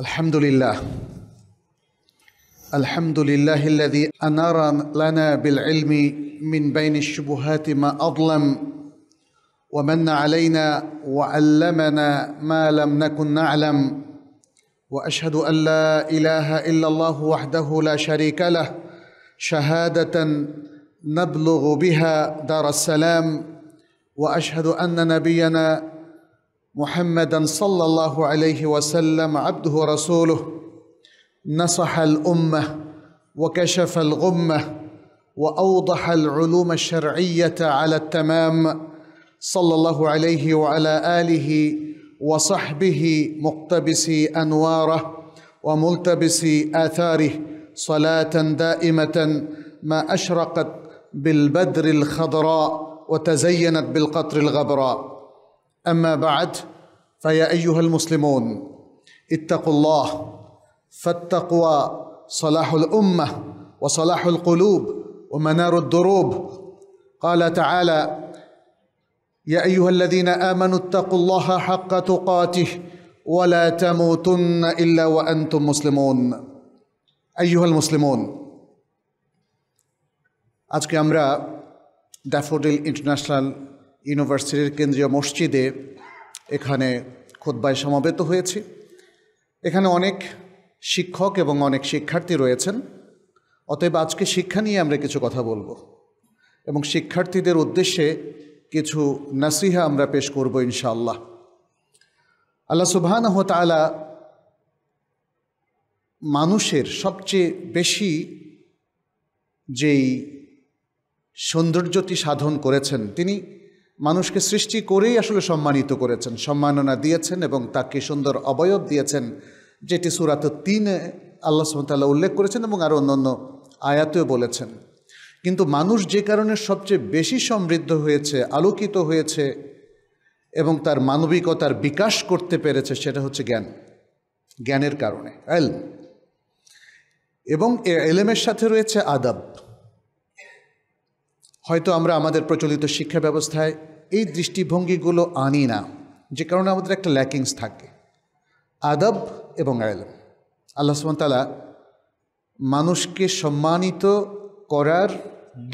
الحمد لله الحمد لله الذي انار لنا بالعلم من بين الشبهات ما اظلم ومن علينا وعلمنا ما لم نكن نعلم واشهد ان لا اله الا الله وحده لا شريك له شهاده نبلغ بها دار السلام واشهد ان نبينا محمدا صلى الله عليه وسلم عبده ورسوله نصح الامه وكشف الغمه واوضح العلوم الشرعيه على التمام صلى الله عليه وعلى اله وصحبه مقتبسي انواره وملتبسي اثاره صلاه دائمه ما اشرقت بالبدر الخضراء وتزينت بالقطر الغبراء أما بعد فيا أيها المسلمون اتقوا الله فالتقوى صلاح الأمة وصلاح القلوب ومنار الدروب قال تعالى يا أيها الذين آمنوا اتقوا الله حق تقاته ولا تموتن إلا وأنتم مسلمون أيها المسلمون আজকে আমরা daffodil international ইউনিভার্সিটির কেন্দ্রীয় মসজিদে এখানে খোদ্বায় সমাবেত হয়েছি এখানে অনেক শিক্ষক এবং অনেক শিক্ষার্থী রয়েছেন অতএব আজকে শিক্ষা নিয়ে আমরা কিছু কথা বলবো এবং শিক্ষার্থীদের উদ্দেশ্যে কিছু নাসিহা আমরা পেশ করব ইনশাআল্লাহ আল্লাহ সুবহান তালা মানুষের সবচেয়ে বেশি যেই সৌন্দর্যটি সাধন করেছেন তিনি মানুষকে সৃষ্টি করেই আসলে সম্মানিত করেছেন সম্মাননা দিয়েছেন এবং তাকে সুন্দর অবয়ব দিয়েছেন যেটি সুরাত তিনে আল্লাহ সুমতাল্লাহ উল্লেখ করেছেন এবং আরও অন্য আয়াতেও বলেছেন কিন্তু মানুষ যে কারণে সবচেয়ে বেশি সমৃদ্ধ হয়েছে আলোকিত হয়েছে এবং তার মানবিকতার বিকাশ করতে পেরেছে সেটা হচ্ছে জ্ঞান জ্ঞানের কারণে এলম এবং এ এলেমের সাথে রয়েছে আদাব হয়তো আমরা আমাদের প্রচলিত শিক্ষা ব্যবস্থায় এই দৃষ্টিভঙ্গিগুলো আনি না যে কারণে আমাদের একটা ল্যাকিংস থাকে আদব এবং আয়লম আল্লাহ সুমতালা মানুষকে সম্মানিত করার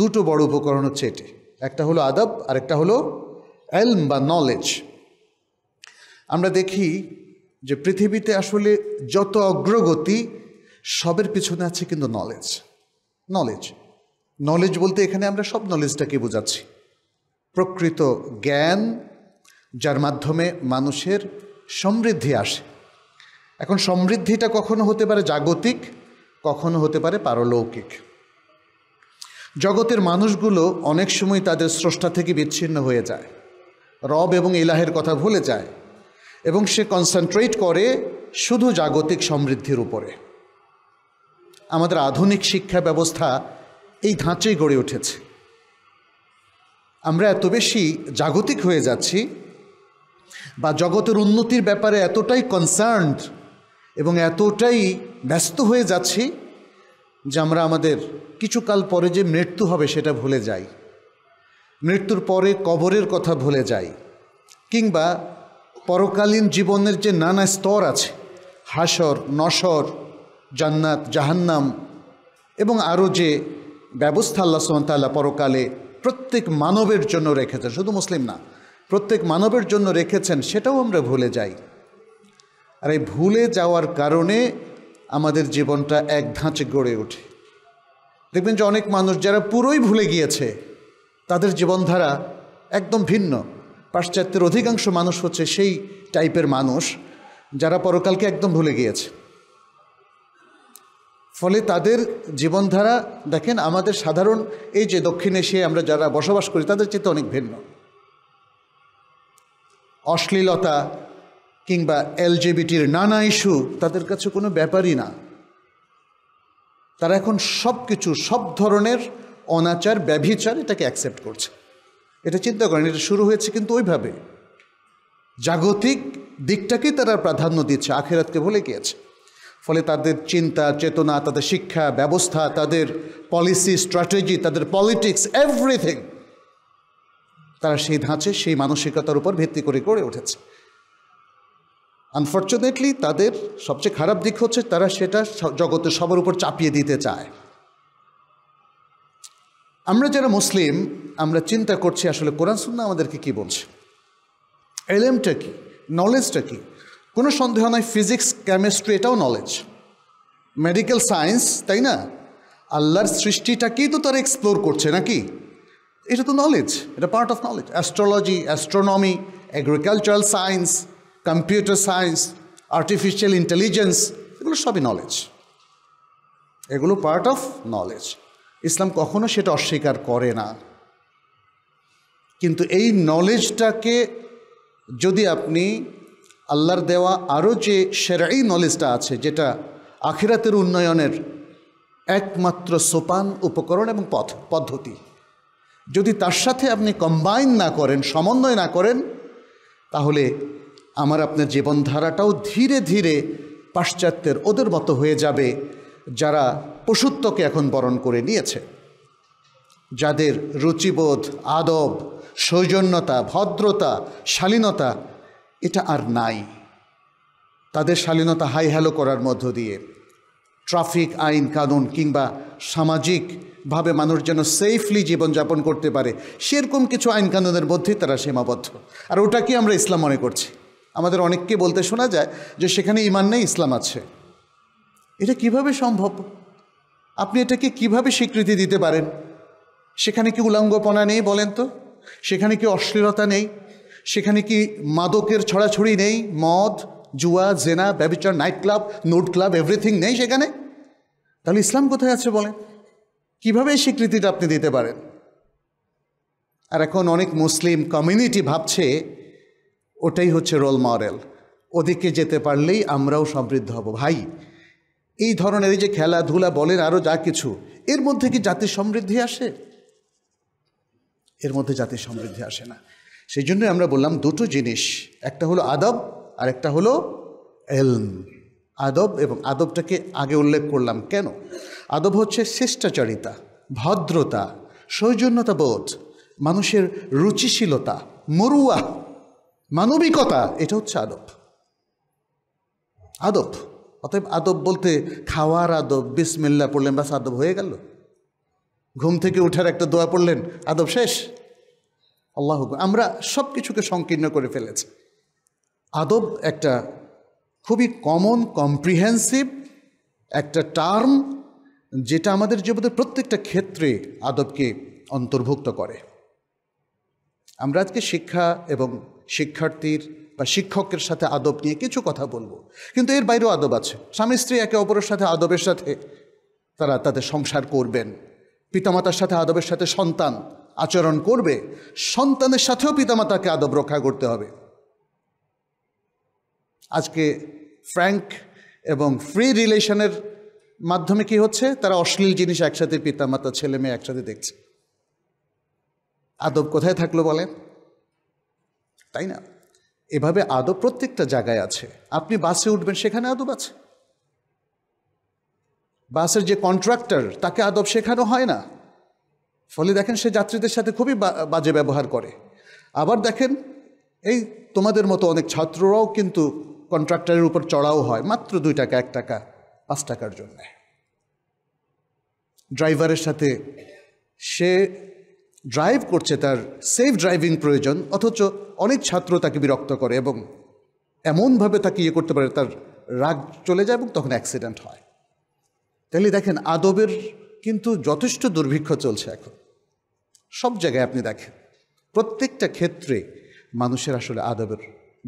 দুটো বড় উপকরণ হচ্ছে এটি একটা হলো আদব আর একটা হলো এলম বা নলেজ আমরা দেখি যে পৃথিবীতে আসলে যত অগ্রগতি সবের পিছনে আছে কিন্তু নলেজ নলেজ নলেজ বলতে এখানে আমরা সব নলেজটাকে বোঝাচ্ছি প্রকৃত জ্ঞান যার মাধ্যমে মানুষের সমৃদ্ধি আসে এখন সমৃদ্ধিটা কখনো হতে পারে জাগতিক কখনো হতে পারে পারলৌকিক জগতের মানুষগুলো অনেক সময় তাদের স্রষ্টা থেকে বিচ্ছিন্ন হয়ে যায় রব এবং ইলাহের কথা ভুলে যায় এবং সে কনসেন্ট্রেট করে শুধু জাগতিক সমৃদ্ধির উপরে আমাদের আধুনিক শিক্ষা ব্যবস্থা এই ধাঁচেই গড়ে উঠেছে আমরা এত বেশি জাগতিক হয়ে যাচ্ছি বা জগতের উন্নতির ব্যাপারে এতটাই কনসার্নড এবং এতটাই ব্যস্ত হয়ে যাচ্ছি যে আমরা আমাদের কিছুকাল পরে যে মৃত্যু হবে সেটা ভুলে যাই মৃত্যুর পরে কবরের কথা ভুলে যাই কিংবা পরকালীন জীবনের যে নানা স্তর আছে হাসর নসর জান্নাত জাহান্নাম এবং আরও যে ব্যবস্থা আল্লাহ সুমতাল্লাহ পরকালে প্রত্যেক মানবের জন্য রেখেছেন শুধু মুসলিম না প্রত্যেক মানবের জন্য রেখেছেন সেটাও আমরা ভুলে যাই আর এই ভুলে যাওয়ার কারণে আমাদের জীবনটা এক ধাঁচে গড়ে ওঠে দেখবেন যে অনেক মানুষ যারা পুরোই ভুলে গিয়েছে তাদের জীবনধারা একদম ভিন্ন পাশ্চাত্যের অধিকাংশ মানুষ হচ্ছে সেই টাইপের মানুষ যারা পরকালকে একদম ভুলে গিয়েছে ফলে তাদের জীবনধারা দেখেন আমাদের সাধারণ এই যে দক্ষিণ এশিয়ায় আমরা যারা বসবাস করি তাদের চেয়ে অনেক ভিন্ন অশ্লীলতা কিংবা এলজিবিটির নানা ইস্যু তাদের কাছে কোনো ব্যাপারই না তারা এখন সব কিছু সব ধরনের অনাচার ব্যভিচার এটাকে অ্যাকসেপ্ট করছে এটা চিন্তা করেন এটা শুরু হয়েছে কিন্তু ওইভাবে জাগতিক দিকটাকেই তারা প্রাধান্য দিচ্ছে আখেরাতকে ভুলে গিয়েছে ফলে তাদের চিন্তা চেতনা তাদের শিক্ষা ব্যবস্থা তাদের পলিসি স্ট্র্যাটেজি তাদের পলিটিক্স এভরিথিং তারা সেই ধাঁচে সেই মানসিকতার উপর ভিত্তি করে গড়ে উঠেছে আনফর্চুনেটলি তাদের সবচেয়ে খারাপ দিক হচ্ছে তারা সেটা জগতের সবার উপর চাপিয়ে দিতে চায় আমরা যারা মুসলিম আমরা চিন্তা করছি আসলে কোরআন সুন্না আমাদেরকে কি বলছে এলএমটা কি নলেজটা কী কোনো সন্দেহ নয় ফিজিক্স কেমিস্ট্রি এটাও নলেজ মেডিকেল সায়েন্স তাই না আল্লাহর সৃষ্টিটাকেই তো তারা এক্সপ্লোর করছে নাকি এটা তো নলেজ এটা part of knowledge astrology astronomy agricultural science computer science artificial intelligence এগুলো সবই নলেজ এগুলো পার্ট অফ নলেজ ইসলাম কখনো সেটা অস্বীকার করে না কিন্তু এই নলেজটাকে যদি আপনি আল্লাহর দেওয়া আরও যে সেরাই নলেজটা আছে যেটা আখিরাতের উন্নয়নের একমাত্র সোপান উপকরণ এবং পথ পদ্ধতি যদি তার সাথে আপনি কম্বাইন না করেন সমন্বয় না করেন তাহলে আমার আপনার জীবনধারাটাও ধীরে ধীরে পাশ্চাত্যের ওদের মতো হয়ে যাবে যারা পশুত্বকে এখন বরণ করে নিয়েছে যাদের রুচিবোধ আদব সৌজন্যতা ভদ্রতা শালীনতা এটা আর নাই তাদের শালীনতা হাই হ্যালো করার মধ্য দিয়ে ট্রাফিক আইন কানুন কিংবা সামাজিকভাবে মানুষ যেন সেফলি জীবনযাপন করতে পারে সেরকম কিছু আইন কানুনের মধ্যেই তারা সীমাবদ্ধ আর ওটা কি আমরা ইসলাম মনে করছি আমাদের অনেককে বলতে শোনা যায় যে সেখানে ইমান নেই ইসলাম আছে এটা কিভাবে সম্ভব আপনি এটাকে কিভাবে স্বীকৃতি দিতে পারেন সেখানে কি উলঙ্গপনা নেই বলেন তো সেখানে কি অশ্লীলতা নেই সেখানে কি মাদকের ছড়াছড়ি নেই মদ জুয়া জেনা ব্যবচার নাইট ক্লাব নোট ক্লাব এভরিথিং নেই সেখানে তাহলে ইসলাম কোথায় আছে বলেন কিভাবে এই স্বীকৃতিটা আপনি দিতে পারেন আর এখন অনেক মুসলিম কমিউনিটি ভাবছে ওটাই হচ্ছে রোল মডেল ওদিকে যেতে পারলেই আমরাও সমৃদ্ধ হব ভাই এই ধরনের এই যে খেলাধুলা বলেন আরও যা কিছু এর মধ্যে কি জাতির সমৃদ্ধি আসে এর মধ্যে জাতির সমৃদ্ধি আসে না সেই জন্যই আমরা বললাম দুটো জিনিস একটা হলো আদব আর একটা হলো এলম আদব এবং আদবটাকে আগে উল্লেখ করলাম কেন আদব হচ্ছে শিষ্টাচারিতা ভদ্রতা সৌজন্যতা বোধ মানুষের রুচিশীলতা মরুয়া মানবিকতা এটা হচ্ছে আদব আদব অতএব আদব বলতে খাওয়ার আদব বিসমিল্লা পড়লেন বাস আদব হয়ে গেল ঘুম থেকে উঠার একটা দোয়া পড়লেন আদব শেষ আল্লাহ আমরা সব কিছুকে সংকীর্ণ করে ফেলেছি আদব একটা খুবই কমন কম্প্রিহেন্সিভ একটা টার্ম যেটা আমাদের জীবনের প্রত্যেকটা ক্ষেত্রে আদবকে অন্তর্ভুক্ত করে আমরা আজকে শিক্ষা এবং শিক্ষার্থীর বা শিক্ষকের সাথে আদব নিয়ে কিছু কথা বলবো কিন্তু এর বাইরেও আদব আছে স্বামী স্ত্রী একে অপরের সাথে আদবের সাথে তারা তাদের সংসার করবেন পিতামাতার সাথে আদবের সাথে সন্তান আচরণ করবে সন্তানের সাথেও পিতামাতাকে আদব রক্ষা করতে হবে আজকে ফ্র্যাঙ্ক এবং ফ্রি রিলেশনের মাধ্যমে কি হচ্ছে তারা অশ্লীল জিনিস একসাথে পিতামাতা ছেলে মেয়ে একসাথে দেখছে আদব কোথায় থাকলো বলেন তাই না এভাবে আদব প্রত্যেকটা জায়গায় আছে আপনি বাসে উঠবেন সেখানে আদব আছে বাসের যে কন্ট্রাক্টর তাকে আদব শেখানো হয় না ফলে দেখেন সে যাত্রীদের সাথে খুবই বাজে ব্যবহার করে আবার দেখেন এই তোমাদের মতো অনেক ছাত্ররাও কিন্তু কন্ট্রাক্টরের উপর চড়াও হয় মাত্র দুই টাকা এক টাকা পাঁচ টাকার জন্যে ড্রাইভারের সাথে সে ড্রাইভ করছে তার সেফ ড্রাইভিং প্রয়োজন অথচ অনেক ছাত্র তাকে বিরক্ত করে এবং এমনভাবে তাকে ইয়ে করতে পারে তার রাগ চলে যায় এবং তখন অ্যাক্সিডেন্ট হয় তাহলে দেখেন আদবের কিন্তু যথেষ্ট দুর্ভিক্ষ চলছে এখন সব জায়গায় আপনি দেখেন প্রত্যেকটা ক্ষেত্রে মানুষের আসলে আদবের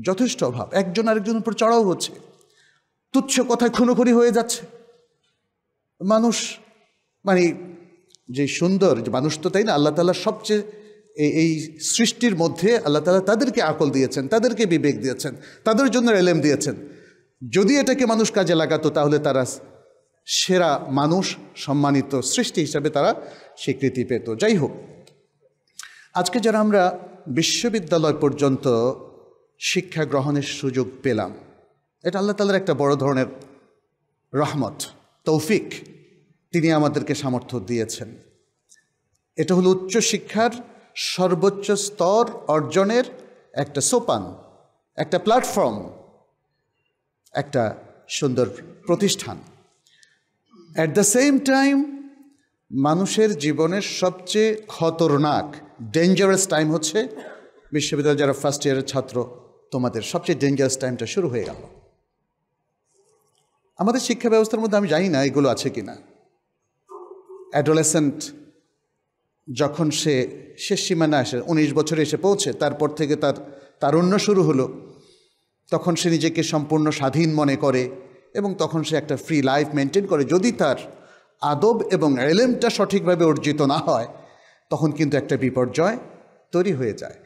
যথেষ্ট অভাব একজন আরেকজনের উপর চড়াও হচ্ছে তুচ্ছ কথায় খুনোখুনি হয়ে যাচ্ছে মানুষ মানে যে সুন্দর যে মানুষ তো তাই না আল্লাহ তালা সবচেয়ে এই এই সৃষ্টির মধ্যে আল্লাহ তালা তাদেরকে আকল দিয়েছেন তাদেরকে বিবেক দিয়েছেন তাদের জন্য এলেম দিয়েছেন যদি এটাকে মানুষ কাজে লাগাতো তাহলে তারা সেরা মানুষ সম্মানিত সৃষ্টি হিসাবে তারা স্বীকৃতি পেত যাই হোক আজকে যারা আমরা বিশ্ববিদ্যালয় পর্যন্ত শিক্ষা গ্রহণের সুযোগ পেলাম এটা আল্লাহ তালার একটা বড় ধরনের রহমত তৌফিক তিনি আমাদেরকে সামর্থ্য দিয়েছেন এটা হলো উচ্চশিক্ষার সর্বোচ্চ স্তর অর্জনের একটা সোপান একটা প্ল্যাটফর্ম একটা সুন্দর প্রতিষ্ঠান অ্যাট দ্য সেম টাইম মানুষের জীবনের সবচেয়ে খতরনাক ডেঞ্জারাস টাইম হচ্ছে বিশ্ববিদ্যালয় যারা ফার্স্ট ইয়ারের ছাত্র তোমাদের সবচেয়ে ডেঞ্জারাস টাইমটা শুরু হয়ে গেল আমাদের শিক্ষা ব্যবস্থার মধ্যে আমি জানি না এগুলো আছে কি না অ্যাডোলেসেন্ট যখন সে শেষ সীমানা আসে উনিশ বছরে এসে পৌঁছে তারপর থেকে তার তারুণ্য শুরু হলো তখন সে নিজেকে সম্পূর্ণ স্বাধীন মনে করে এবং তখন সে একটা ফ্রি লাইফ মেনটেন করে যদি তার আদব এবং এলেমটা সঠিকভাবে অর্জিত না হয় তখন কিন্তু একটা বিপর্যয় তৈরি হয়ে যায়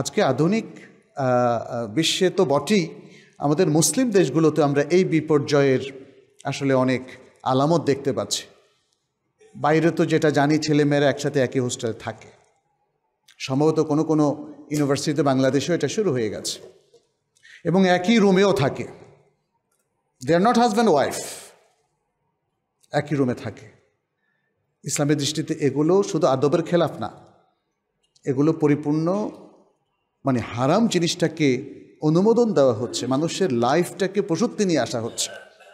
আজকে আধুনিক বিশ্বে তো বটেই আমাদের মুসলিম দেশগুলোতে আমরা এই বিপর্যয়ের আসলে অনেক আলামত দেখতে পাচ্ছি বাইরে তো যেটা জানি ছেলেমেয়েরা একসাথে একই হোস্টেলে থাকে সম্ভবত কোনো কোনো ইউনিভার্সিটিতে বাংলাদেশেও এটা শুরু হয়ে গেছে এবং একই রুমেও থাকে they are not husband wife একই রুমে থাকে ইসলামের দৃষ্টিতে এগুলো শুধু আদবের খেলাফ না এগুলো পরিপূর্ণ মানে হারাম জিনিসটাকে অনুমোদন দেওয়া হচ্ছে মানুষের লাইফটাকে প্রসূত্তি নিয়ে আসা হচ্ছে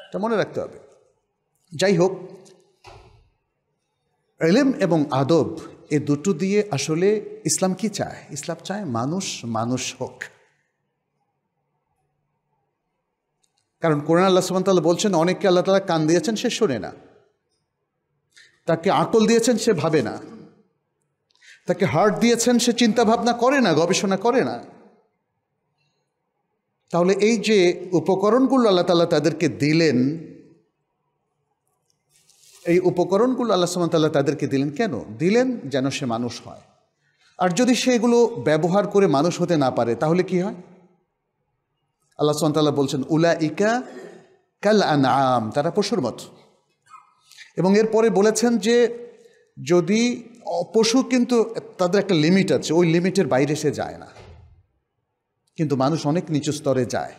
এটা মনে রাখতে হবে যাই হোক এলেম এবং আদব এ দুটো দিয়ে আসলে ইসলাম কি চায় ইসলাম চায় মানুষ মানুষ হোক কারণ কোরআন আল্লাহ সুবাহতাল্লাহ বলছেন অনেককে আল্লাহ তালা কান দিয়েছেন সে শোনে না তাকে আকল দিয়েছেন সে ভাবে না তাকে হার্ট দিয়েছেন সে চিন্তা ভাবনা করে না গবেষণা করে না তাহলে এই যে উপকরণগুলো আল্লাহ তালা তাদেরকে দিলেন এই উপকরণগুলো আল্লাহ সুমতাল্লাহ তাদেরকে দিলেন কেন দিলেন যেন সে মানুষ হয় আর যদি সেগুলো ব্যবহার করে মানুষ হতে না পারে তাহলে কি হয় আল্লাহ সোহানতাল্লাহ বলছেন উলা ইকা কাল আনাম তারা পশুর মত এবং এরপরে বলেছেন যে যদি পশু কিন্তু তাদের একটা লিমিট আছে ওই লিমিটের বাইরে সে যায় না কিন্তু মানুষ অনেক নিচু স্তরে যায়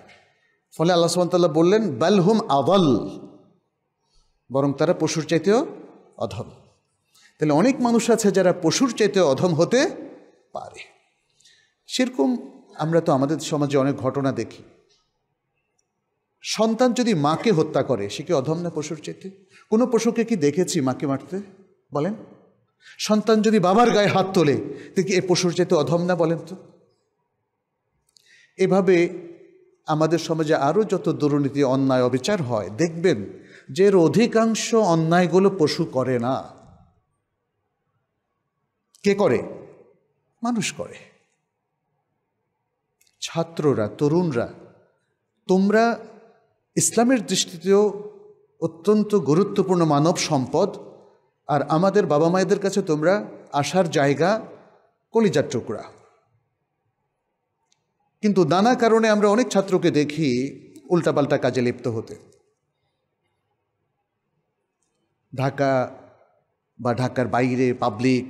ফলে আল্লাহ সুবাহতাল্লাহ বললেন বালহুম আদল বরং তারা পশুর চাইতেও অধম তাহলে অনেক মানুষ আছে যারা পশুর চাইতে অধম হতে পারে সেরকম আমরা তো আমাদের সমাজে অনেক ঘটনা দেখি সন্তান যদি মাকে হত্যা করে সে কি অধম না পশুর চেতে কোনো পশুকে কি দেখেছি মাকে মারতে বলেন সন্তান যদি বাবার গায়ে হাত তোলে দেখি এ পশুর চেতে অধম না বলেন তো এভাবে আমাদের সমাজে আরও যত দুর্নীতি অন্যায় অবিচার হয় দেখবেন যে এর অধিকাংশ অন্যায়গুলো পশু করে না কে করে মানুষ করে ছাত্ররা তরুণরা তোমরা ইসলামের দৃষ্টিতেও অত্যন্ত গুরুত্বপূর্ণ মানব সম্পদ আর আমাদের বাবা মায়েদের কাছে তোমরা আসার জায়গা কলিজার টুকরা কিন্তু নানা কারণে আমরা অনেক ছাত্রকে দেখি উল্টাপাল্টা কাজে লিপ্ত হতে ঢাকা বা ঢাকার বাইরে পাবলিক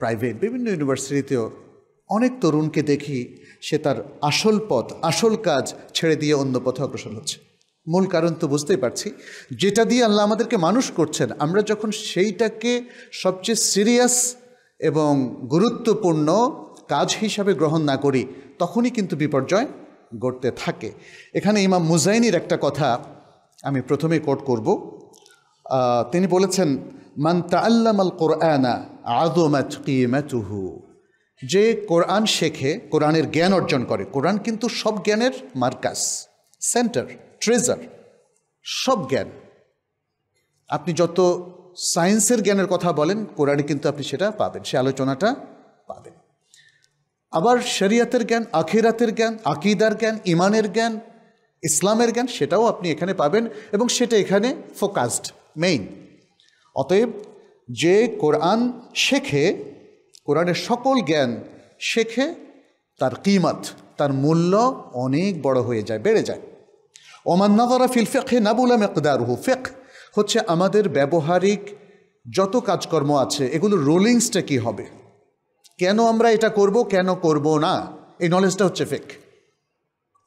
প্রাইভেট বিভিন্ন ইউনিভার্সিটিতেও অনেক তরুণকে দেখি সে তার আসল পথ আসল কাজ ছেড়ে দিয়ে অন্য পথে অগ্রসর হচ্ছে মূল কারণ তো বুঝতেই পারছি যেটা দিয়ে আল্লাহ আমাদেরকে মানুষ করছেন আমরা যখন সেইটাকে সবচেয়ে সিরিয়াস এবং গুরুত্বপূর্ণ কাজ হিসাবে গ্রহণ না করি তখনই কিন্তু বিপর্যয় ঘটতে থাকে এখানে ইমাম মুজাইনির একটা কথা আমি প্রথমে কোট করব তিনি বলেছেন মান তাল্লাম আল কোরআনা আদমাত কিমাতুহু যে কোরআন শেখে কোরআনের জ্ঞান অর্জন করে কোরআন কিন্তু সব জ্ঞানের মার্কাস সেন্টার ট্রেজার সব জ্ঞান আপনি যত সায়েন্সের জ্ঞানের কথা বলেন কোরআনে কিন্তু আপনি সেটা পাবেন সে আলোচনাটা পাবেন আবার শরিয়াতের জ্ঞান আখিরাতের জ্ঞান আকিদার জ্ঞান ইমানের জ্ঞান ইসলামের জ্ঞান সেটাও আপনি এখানে পাবেন এবং সেটা এখানে ফোকাসড মেইন অতএব যে কোরআন শেখে কোরআনের সকল জ্ঞান শেখে তার কিমত তার মূল্য অনেক বড় হয়ে যায় বেড়ে যায় ওমান নাজারা ফিল ফেক হে নাবুলা মেকদারহু ফেক হচ্ছে আমাদের ব্যবহারিক যত কাজকর্ম আছে এগুলো রোলিংসটা কী হবে কেন আমরা এটা করব কেন করব না এই নলেজটা হচ্ছে ফেক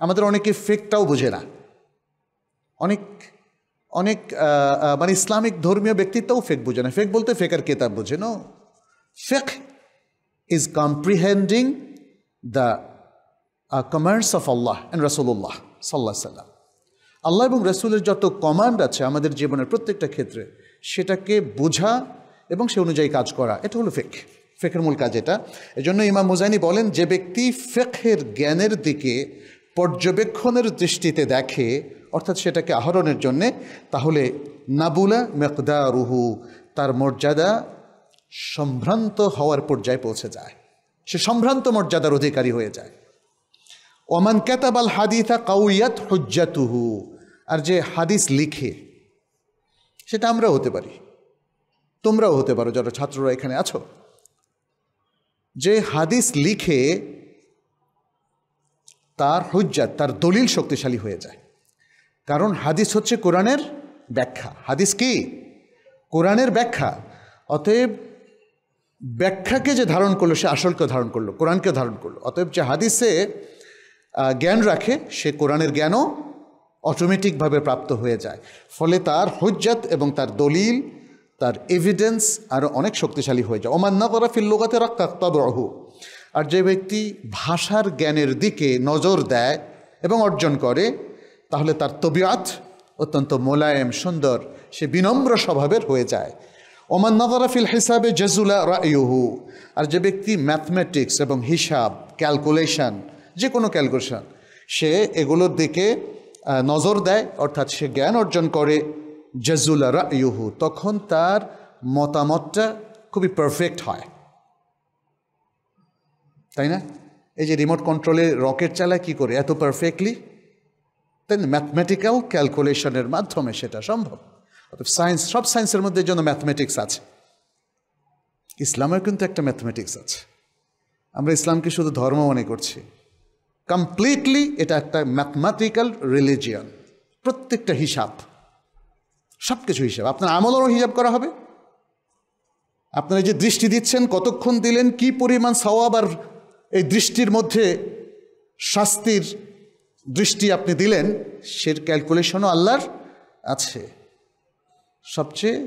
আমাদের অনেকে ফেকটাও বোঝে না অনেক অনেক মানে ইসলামিক ধর্মীয় ব্যক্তিত্বও ফেক বোঝে না ফেক বলতে ফেকার কেতাব বোঝে নো ফেক is comprehending the commands of Allah and রসুল্লাহ সাল্লাহ সাল্লাম আল্লাহ এবং রসুলের যত কমান্ড আছে আমাদের জীবনের প্রত্যেকটা ক্ষেত্রে সেটাকে বোঝা এবং সে অনুযায়ী কাজ করা এটা হলো ফেক ফেকের মূল কাজ এটা এজন্য ইমাম মুজাইনি বলেন যে ব্যক্তি ফেকের জ্ঞানের দিকে পর্যবেক্ষণের দৃষ্টিতে দেখে অর্থাৎ সেটাকে আহরণের জন্যে তাহলে নাবুলা মেকদা রুহু তার মর্যাদা সম্ভ্রান্ত হওয়ার পর্যায়ে পৌঁছে যায় সে সম্ভ্রান্ত মর্যাদার অধিকারী হয়ে যায় ওমান আল হাদিথা কাউয়াত হজ্জাতুহু আর যে হাদিস লিখে সেটা আমরাও হতে পারি তোমরাও হতে পারো যারা ছাত্ররা এখানে আছো যে হাদিস লিখে তার হজ্জাত তার দলিল শক্তিশালী হয়ে যায় কারণ হাদিস হচ্ছে কোরআনের ব্যাখ্যা হাদিস কি কোরআনের ব্যাখ্যা অতএব ব্যাখ্যাকে যে ধারণ করলো সে আসলকে ধারণ করলো কোরআনকে ধারণ করলো অতএব যে হাদিসে জ্ঞান রাখে সে কোরআনের জ্ঞানও অটোমেটিকভাবে প্রাপ্ত হয়ে যায় ফলে তার হজ্জাত এবং তার দলিল তার এভিডেন্স আরও অনেক শক্তিশালী হয়ে যায় অমান্য করা ফিল্লোগাতে রাক্কাক তবরহু আর যে ব্যক্তি ভাষার জ্ঞানের দিকে নজর দেয় এবং অর্জন করে তাহলে তার তবিয়াত অত্যন্ত মোলায়েম সুন্দর সে বিনম্র স্বভাবের হয়ে যায় ওমান নগরাফিল হিসাবে জেজুলা রায়ুহু আর যে ব্যক্তি ম্যাথমেটিক্স এবং হিসাব ক্যালকুলেশন যে কোনো ক্যালকুলেশন সে এগুলোর দিকে নজর দেয় অর্থাৎ সে জ্ঞান অর্জন করে জাজুলারা ইহু তখন তার মতামতটা খুবই পারফেক্ট হয় তাই না এই যে রিমোট কন্ট্রোলে রকেট চালায় কি করে এত পারফেক্টলি তাই না ম্যাথমেটিক্যাল ক্যালকুলেশনের মাধ্যমে সেটা সম্ভব অর্থাৎ সায়েন্স সব সায়েন্সের মধ্যে জন্য ম্যাথমেটিক্স আছে ইসলামের কিন্তু একটা ম্যাথমেটিক্স আছে আমরা ইসলামকে শুধু ধর্ম মনে করছি কমপ্লিটলি এটা একটা ম্যাথমেটিক্যাল রিলিজিয়ান প্রত্যেকটা হিসাব সব কিছু হিসাব আপনার আমলেরও হিসাব করা হবে আপনারা যে দৃষ্টি দিচ্ছেন কতক্ষণ দিলেন কি পরিমাণ সওয়াব আর এই দৃষ্টির মধ্যে শাস্তির দৃষ্টি আপনি দিলেন সের ক্যালকুলেশনও আল্লাহর আছে সবচেয়ে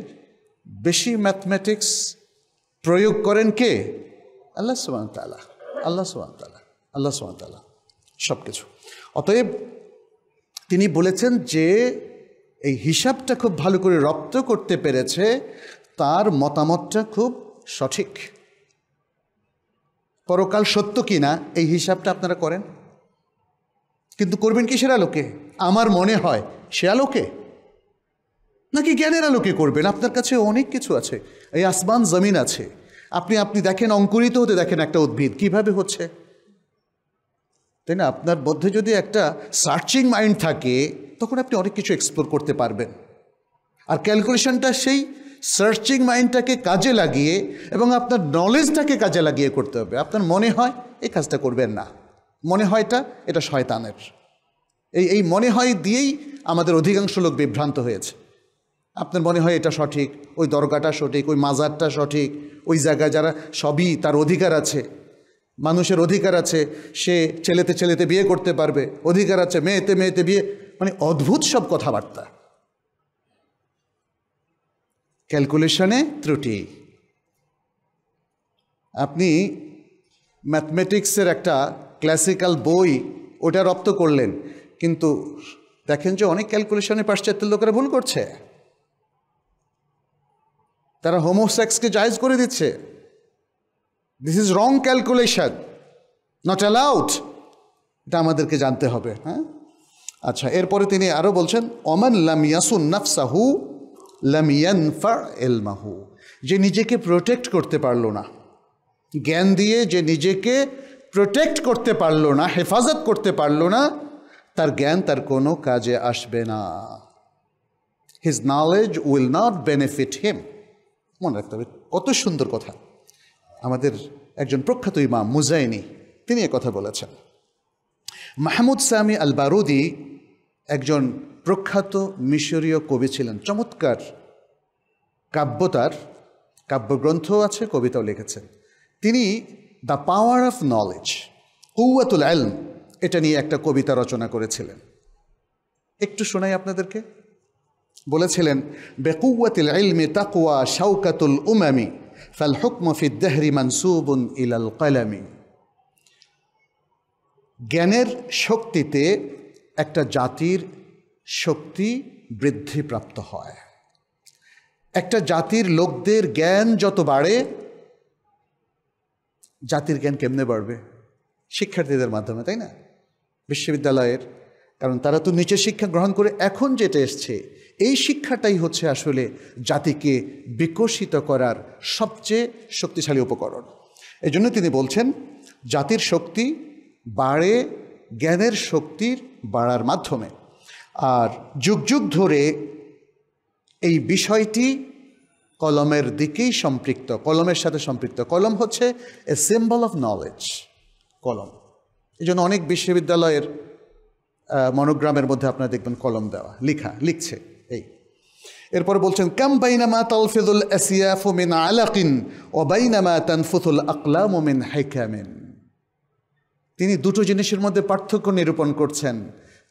বেশি ম্যাথমেটিক্স প্রয়োগ করেন কে আল্লাহ সোহান তালা আল্লাহ সোহান তালা আল্লাহ সোহান তালা সব কিছু অতএব তিনি বলেছেন যে এই হিসাবটা খুব ভালো করে রপ্ত করতে পেরেছে তার মতামতটা খুব সঠিক পরকাল সত্য কি না এই হিসাবটা আপনারা করেন কিন্তু করবেন কি সেরা লোকে আমার মনে হয় সে আলোকে নাকি জ্ঞানের আলোকে করবেন আপনার কাছে অনেক কিছু আছে এই আসমান জমিন আছে আপনি আপনি দেখেন অঙ্কুরিত হতে দেখেন একটা উদ্ভিদ কিভাবে হচ্ছে তাই না আপনার মধ্যে যদি একটা সার্চিং মাইন্ড থাকে তখন আপনি অনেক কিছু এক্সপ্লোর করতে পারবেন আর ক্যালকুলেশনটা সেই সার্চিং মাইন্ডটাকে কাজে লাগিয়ে এবং আপনার নলেজটাকে কাজে লাগিয়ে করতে হবে আপনার মনে হয় এই কাজটা করবেন না মনে হয়টা এটা শয়তানের এই এই মনে হয় দিয়েই আমাদের অধিকাংশ লোক বিভ্রান্ত হয়েছে আপনার মনে হয় এটা সঠিক ওই দরগাটা সঠিক ওই মাজারটা সঠিক ওই জায়গায় যারা সবই তার অধিকার আছে মানুষের অধিকার আছে সে ছেলেতে ছেলেতে বিয়ে করতে পারবে অধিকার আছে মেয়েতে মেয়েতে বিয়ে মানে অদ্ভুত সব কথাবার্তা ক্যালকুলেশনে ত্রুটি আপনি ম্যাথমেটিক্সের একটা ক্লাসিক্যাল বই ওটা রপ্ত করলেন কিন্তু দেখেন যে অনেক ক্যালকুলেশনে পাশ্চাত্যের লোকেরা ভুল করছে তারা হোমোসেক্সকে জায়জ করে দিচ্ছে this is wrong calculation not allowed এটা আমাদেরকে জানতে হবে হ্যাঁ আচ্ছা এরপরে তিনি আরও বলছেন অমান লামিয়াসুন নাফসাহু লামিয়ান ফার এলমাহু যে নিজেকে প্রোটেক্ট করতে পারলো না জ্ঞান দিয়ে যে নিজেকে প্রোটেক্ট করতে পারলো না হেফাজত করতে পারলো না তার জ্ঞান তার কোনো কাজে আসবে না his knowledge will not benefit him মনে রাখতে হবে কত সুন্দর কথা আমাদের একজন প্রখ্যাত ইমাম মুজাইনি তিনি কথা বলেছেন মাহমুদ সামি আল বারুদি একজন প্রখ্যাত মিশরীয় কবি ছিলেন চমৎকার কাব্য তার কাব্যগ্রন্থ আছে কবিতাও লিখেছেন তিনি দ্য পাওয়ার অফ নলেজ কৌয়াতুল আলম এটা নিয়ে একটা কবিতা রচনা করেছিলেন একটু শোনাই আপনাদেরকে বলেছিলেন বেকুয়াতিল আলমে তাকুয়া শাউকাতুল উমামি ফালহুকম ফিদ্দাহরি মানসুবন ইলাল কালামি জ্ঞানের শক্তিতে একটা জাতির শক্তি বৃদ্ধিপ্রাপ্ত হয় একটা জাতির লোকদের জ্ঞান যত বাড়ে জাতির জ্ঞান কেমনে বাড়বে শিক্ষার্থীদের মাধ্যমে তাই না বিশ্ববিদ্যালয়ের কারণ তারা তো নিচে শিক্ষা গ্রহণ করে এখন যেটা এসছে এই শিক্ষাটাই হচ্ছে আসলে জাতিকে বিকশিত করার সবচেয়ে শক্তিশালী উপকরণ এই জন্য তিনি বলছেন জাতির শক্তি বাড়ে জ্ঞানের শক্তির বাড়ার মাধ্যমে আর যুগ যুগ ধরে এই বিষয়টি কলমের দিকেই সম্পৃক্ত কলমের সাথে সম্পৃক্ত কলম হচ্ছে এ সিম্বল অফ নলেজ কলম এই জন্য অনেক বিশ্ববিদ্যালয়ের মনোগ্রামের মধ্যে আপনারা দেখবেন কলম দেওয়া লিখা লিখছে এরপরে বলছেন কাম বাইনামা তালফিজুল আসিয়াফু মিন আলাকিন ও বাইনামা তানফুতুল আকলাম ও হাইকামিন তিনি দুটো জিনিসের মধ্যে পার্থক্য নিরূপণ করছেন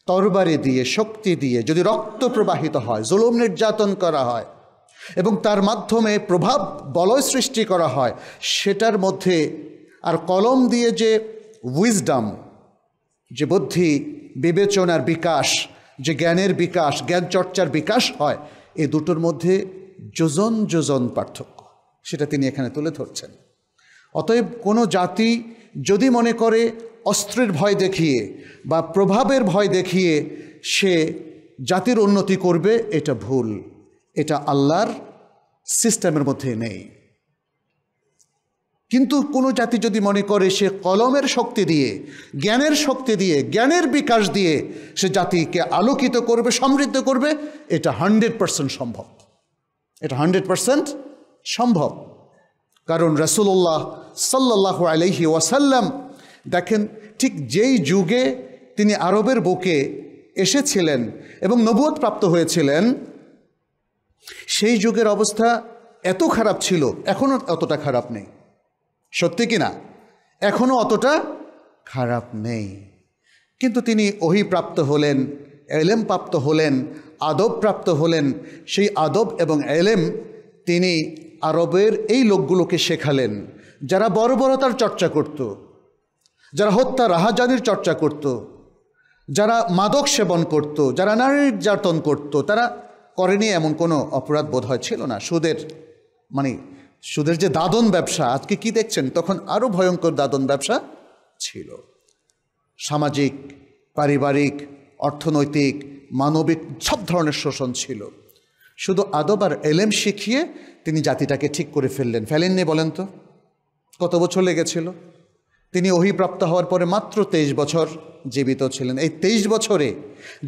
তরবারি দিয়ে শক্তি দিয়ে যদি রক্ত প্রবাহিত হয় জুলুম নির্যাতন করা হয় এবং তার মাধ্যমে প্রভাব বলয় সৃষ্টি করা হয় সেটার মধ্যে আর কলম দিয়ে যে উইজডাম যে বুদ্ধি বিবেচনার বিকাশ যে জ্ঞানের বিকাশ জ্ঞান চর্চার বিকাশ হয় এ দুটোর মধ্যে যোজন যোজন পার্থক্য সেটা তিনি এখানে তুলে ধরছেন অতএব কোনো জাতি যদি মনে করে অস্ত্রের ভয় দেখিয়ে বা প্রভাবের ভয় দেখিয়ে সে জাতির উন্নতি করবে এটা ভুল এটা আল্লাহর সিস্টেমের মধ্যে নেই কিন্তু কোনো জাতি যদি মনে করে সে কলমের শক্তি দিয়ে জ্ঞানের শক্তি দিয়ে জ্ঞানের বিকাশ দিয়ে সে জাতিকে আলোকিত করবে সমৃদ্ধ করবে এটা হান্ড্রেড পারসেন্ট সম্ভব এটা হান্ড্রেড পারসেন্ট সম্ভব কারণ রসুল্লাহ সাল্লাহ আলহি ওয়াসাল্লাম দেখেন ঠিক যেই যুগে তিনি আরবের বুকে এসেছিলেন এবং নবোধ প্রাপ্ত হয়েছিলেন সেই যুগের অবস্থা এত খারাপ ছিল এখনও অতটা খারাপ নেই সত্যি কি না এখনও অতটা খারাপ নেই কিন্তু তিনি অহিপ্রাপ্ত হলেন এলেম প্রাপ্ত হলেন আদব প্রাপ্ত হলেন সেই আদব এবং এলেম তিনি আরবের এই লোকগুলোকে শেখালেন যারা বর্বরতার চর্চা করত যারা হত্যা রাহাজানির চর্চা করত যারা মাদক সেবন করত যারা নারী নির্যাতন করত তারা করেনি এমন কোনো অপরাধ বোধ হয় ছিল না সুদের মানে সুদের যে দাদন ব্যবসা আজকে কি দেখছেন তখন আরও ভয়ঙ্কর দাদন ব্যবসা ছিল সামাজিক পারিবারিক অর্থনৈতিক মানবিক সব ধরনের শোষণ ছিল শুধু আদব আর এলেম শিখিয়ে তিনি জাতিটাকে ঠিক করে ফেললেন ফেলেননি বলেন তো কত বছর লেগেছিল তিনি অহিপ্রাপ্ত হওয়ার পরে মাত্র তেইশ বছর জীবিত ছিলেন এই তেইশ বছরে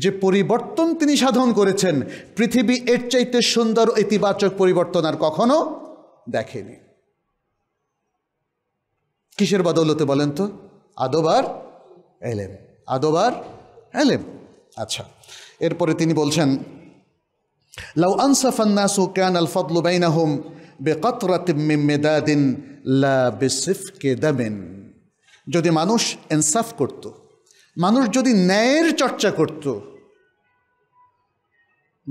যে পরিবর্তন তিনি সাধন করেছেন পৃথিবী এর চাইতে সুন্দর ইতিবাচক পরিবর্তন আর কখনো দেখেনি কিসের বদৌলতে বলেন তো আদবার এলেম আদবার এলেম আচ্ছা এরপরে তিনি বলছেন লাউ আনসাফান্নাসু কান আল ফদলু বাইনাহুম বেকাতরাতিম মেদাদিন লা কে দামেন যদি মানুষ ইনসাফ করত মানুষ যদি ন্যায়ের চর্চা করত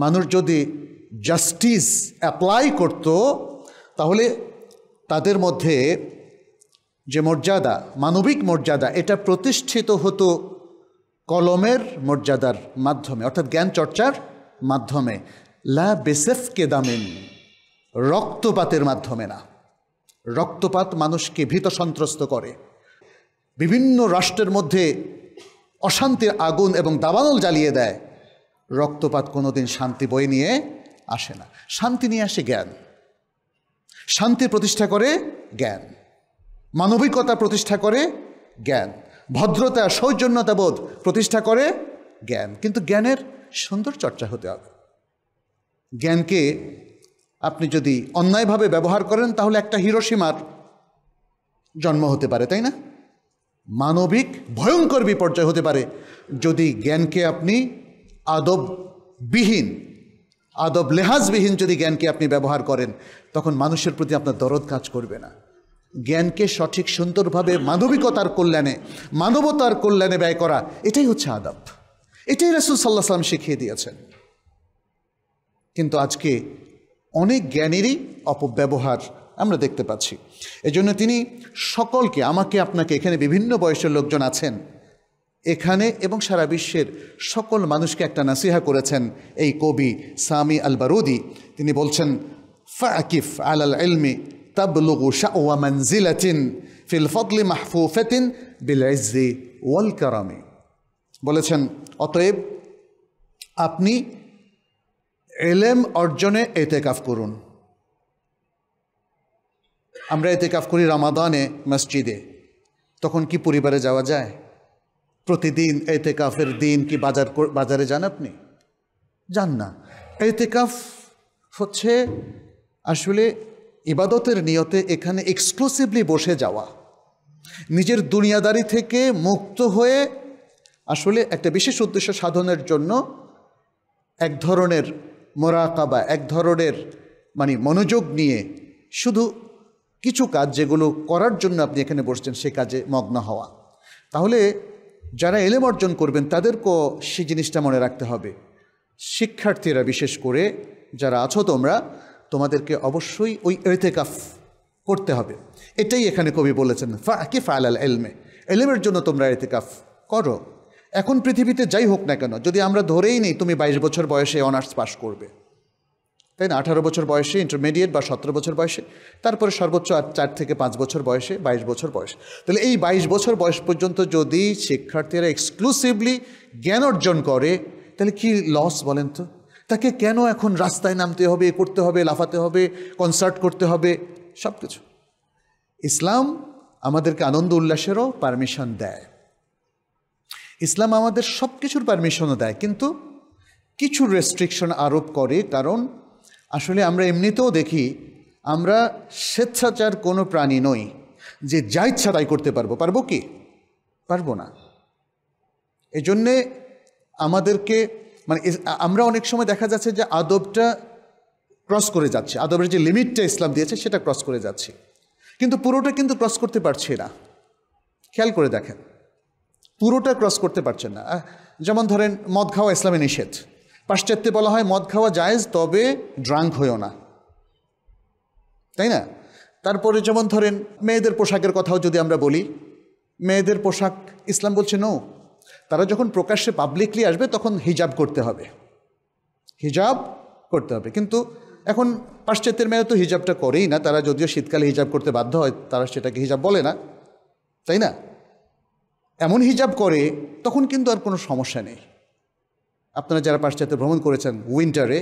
মানুষ যদি জাস্টিস অ্যাপ্লাই করত তাহলে তাদের মধ্যে যে মর্যাদা মানবিক মর্যাদা এটা প্রতিষ্ঠিত হতো কলমের মর্যাদার মাধ্যমে অর্থাৎ জ্ঞান চর্চার মাধ্যমে লা বেসেফকে দামেন রক্তপাতের মাধ্যমে না রক্তপাত মানুষকে ভীত সন্ত্রস্ত করে বিভিন্ন রাষ্ট্রের মধ্যে অশান্তির আগুন এবং দাবানল জ্বালিয়ে দেয় রক্তপাত কোনোদিন শান্তি বয়ে নিয়ে আসে না শান্তি নিয়ে আসে জ্ঞান শান্তি প্রতিষ্ঠা করে জ্ঞান মানবিকতা প্রতিষ্ঠা করে জ্ঞান ভদ্রতা সৌজন্যতাবোধ প্রতিষ্ঠা করে জ্ঞান কিন্তু জ্ঞানের সুন্দর চর্চা হতে হবে জ্ঞানকে আপনি যদি অন্যায়ভাবে ব্যবহার করেন তাহলে একটা হিরোসীমার জন্ম হতে পারে তাই না মানবিক ভয়ঙ্কর বিপর্যয় হতে পারে যদি জ্ঞানকে আপনি আদব বিহীন আদব লেহাজবিহীন যদি জ্ঞানকে আপনি ব্যবহার করেন তখন মানুষের প্রতি আপনার দরদ কাজ করবে না জ্ঞানকে সঠিক সুন্দরভাবে মানবিকতার কল্যাণে মানবতার কল্যাণে ব্যয় করা এটাই হচ্ছে আদব এটাই রাসুল সাল্লাহ সাল্লাম শিখিয়ে দিয়েছেন কিন্তু আজকে অনেক জ্ঞানেরই অপব্যবহার আমরা দেখতে পাচ্ছি এজন্য তিনি সকলকে আমাকে আপনাকে এখানে বিভিন্ন বয়সের লোকজন আছেন এখানে এবং সারা বিশ্বের সকল মানুষকে একটা নাসিহা করেছেন এই কবি সামি আল বারুদি তিনি বলছেন ফাকিফ আল আল এলমি তাবলুগু শাওয়া মানজিলাতিন ফিল ফদলি মাহফুফাতিন বিল ইজ্জি ওয়াল কারামি বলেছেন অতএব আপনি এলেম অর্জনে এতেকাফ করুন আমরা এতেকাফ করি রামাদানে মসজিদে তখন কি পরিবারে যাওয়া যায় প্রতিদিন এতেকাফের দিন কি বাজার বাজারে যান আপনি যান না এতেকাফ হচ্ছে আসলে ইবাদতের নিয়তে এখানে এক্সক্লুসিভলি বসে যাওয়া নিজের দুনিয়াদারি থেকে মুক্ত হয়ে আসলে একটা বিশেষ উদ্দেশ্য সাধনের জন্য এক ধরনের মোরাকাবা এক ধরনের মানে মনোযোগ নিয়ে শুধু কিছু কাজ যেগুলো করার জন্য আপনি এখানে বসছেন সে কাজে মগ্ন হওয়া তাহলে যারা এলেম অর্জন করবেন তাদেরকেও সে জিনিসটা মনে রাখতে হবে শিক্ষার্থীরা বিশেষ করে যারা আছো তোমরা তোমাদেরকে অবশ্যই ওই এতেকাফ করতে হবে এটাই এখানে কবি বলেছেন ফা ফায়াল ফালাল এলমে এলেমের জন্য তোমরা এতেকাফ করো এখন পৃথিবীতে যাই হোক না কেন যদি আমরা ধরেই নেই তুমি বাইশ বছর বয়সে অনার্স পাশ করবে তাই না আঠারো বছর বয়সে ইন্টারমিডিয়েট বা সতেরো বছর বয়সে তারপরে সর্বোচ্চ আর চার থেকে পাঁচ বছর বয়সে বাইশ বছর বয়স তাহলে এই বাইশ বছর বয়স পর্যন্ত যদি শিক্ষার্থীরা এক্সক্লুসিভলি জ্ঞান অর্জন করে তাহলে কি লস বলেন তো তাকে কেন এখন রাস্তায় নামতে হবে করতে হবে লাফাতে হবে কনসার্ট করতে হবে সব কিছু ইসলাম আমাদেরকে আনন্দ উল্লাসেরও পারমিশন দেয় ইসলাম আমাদের সব কিছুর পারমিশনও দেয় কিন্তু কিছু রেস্ট্রিকশন আরোপ করে কারণ আসলে আমরা এমনিতেও দেখি আমরা স্বেচ্ছাচার কোনো প্রাণী নই যে যা ইচ্ছা তাই করতে পারবো পারবো কি পারবো না এজন্যে আমাদেরকে মানে আমরা অনেক সময় দেখা যাচ্ছে যে আদবটা ক্রস করে যাচ্ছে আদবের যে লিমিটটা ইসলাম দিয়েছে সেটা ক্রস করে যাচ্ছে কিন্তু পুরোটা কিন্তু ক্রস করতে পারছি না খেয়াল করে দেখেন পুরোটা ক্রস করতে পারছেন না যেমন ধরেন মদ খাওয়া ইসলামে নিষেধ পাশ্চাত্যে বলা হয় মদ খাওয়া যায়জ তবে ড্রাঙ্ক হয়েও না তাই না তারপরে যেমন ধরেন মেয়েদের পোশাকের কথাও যদি আমরা বলি মেয়েদের পোশাক ইসলাম বলছে নো তারা যখন প্রকাশ্যে পাবলিকলি আসবে তখন হিজাব করতে হবে হিজাব করতে হবে কিন্তু এখন পাশ্চাত্যের মেয়েরা তো হিজাবটা করেই না তারা যদিও শীতকালে হিজাব করতে বাধ্য হয় তারা সেটাকে হিজাব বলে না তাই না এমন হিজাব করে তখন কিন্তু আর কোনো সমস্যা নেই আপনারা যারা পাশ্চাত্য ভ্রমণ করেছেন উইন্টারে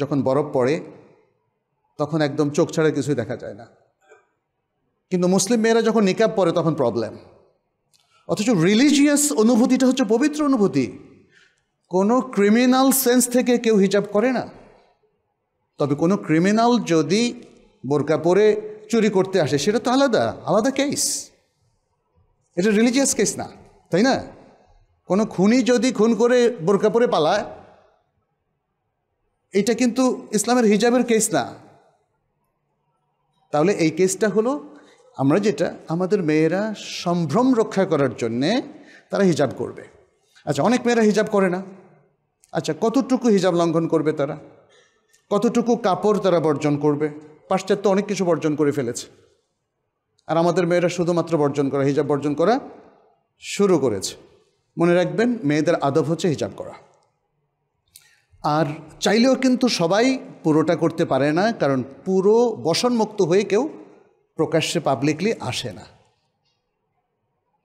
যখন বরফ পড়ে তখন একদম চোখ ছাড়া কিছুই দেখা যায় না কিন্তু মুসলিম মেয়েরা যখন নিকাব পরে তখন প্রবলেম অথচ রিলিজিয়াস অনুভূতিটা হচ্ছে পবিত্র অনুভূতি কোনো ক্রিমিনাল সেন্স থেকে কেউ হিজাব করে না তবে কোনো ক্রিমিনাল যদি বোরকা পরে চুরি করতে আসে সেটা তো আলাদা আলাদা কেস এটা রিলিজিয়াস কেস না তাই না কোনো খুনি যদি খুন করে বোরকা পরে পালায় এটা কিন্তু ইসলামের হিজাবের কেস না তাহলে এই কেসটা হলো আমরা যেটা আমাদের মেয়েরা সম্ভ্রম রক্ষা করার জন্যে তারা হিজাব করবে আচ্ছা অনেক মেয়েরা হিজাব করে না আচ্ছা কতটুকু হিজাব লঙ্ঘন করবে তারা কতটুকু কাপড় তারা বর্জন করবে পাশ্চাত্য অনেক কিছু বর্জন করে ফেলেছে আর আমাদের মেয়েরা শুধুমাত্র বর্জন করা হিজাব বর্জন করা শুরু করেছে মনে রাখবেন মেয়েদের আদব হচ্ছে হিজাব করা আর চাইলেও কিন্তু সবাই পুরোটা করতে পারে না কারণ পুরো বসনমুক্ত হয়ে কেউ প্রকাশ্যে পাবলিকলি আসে না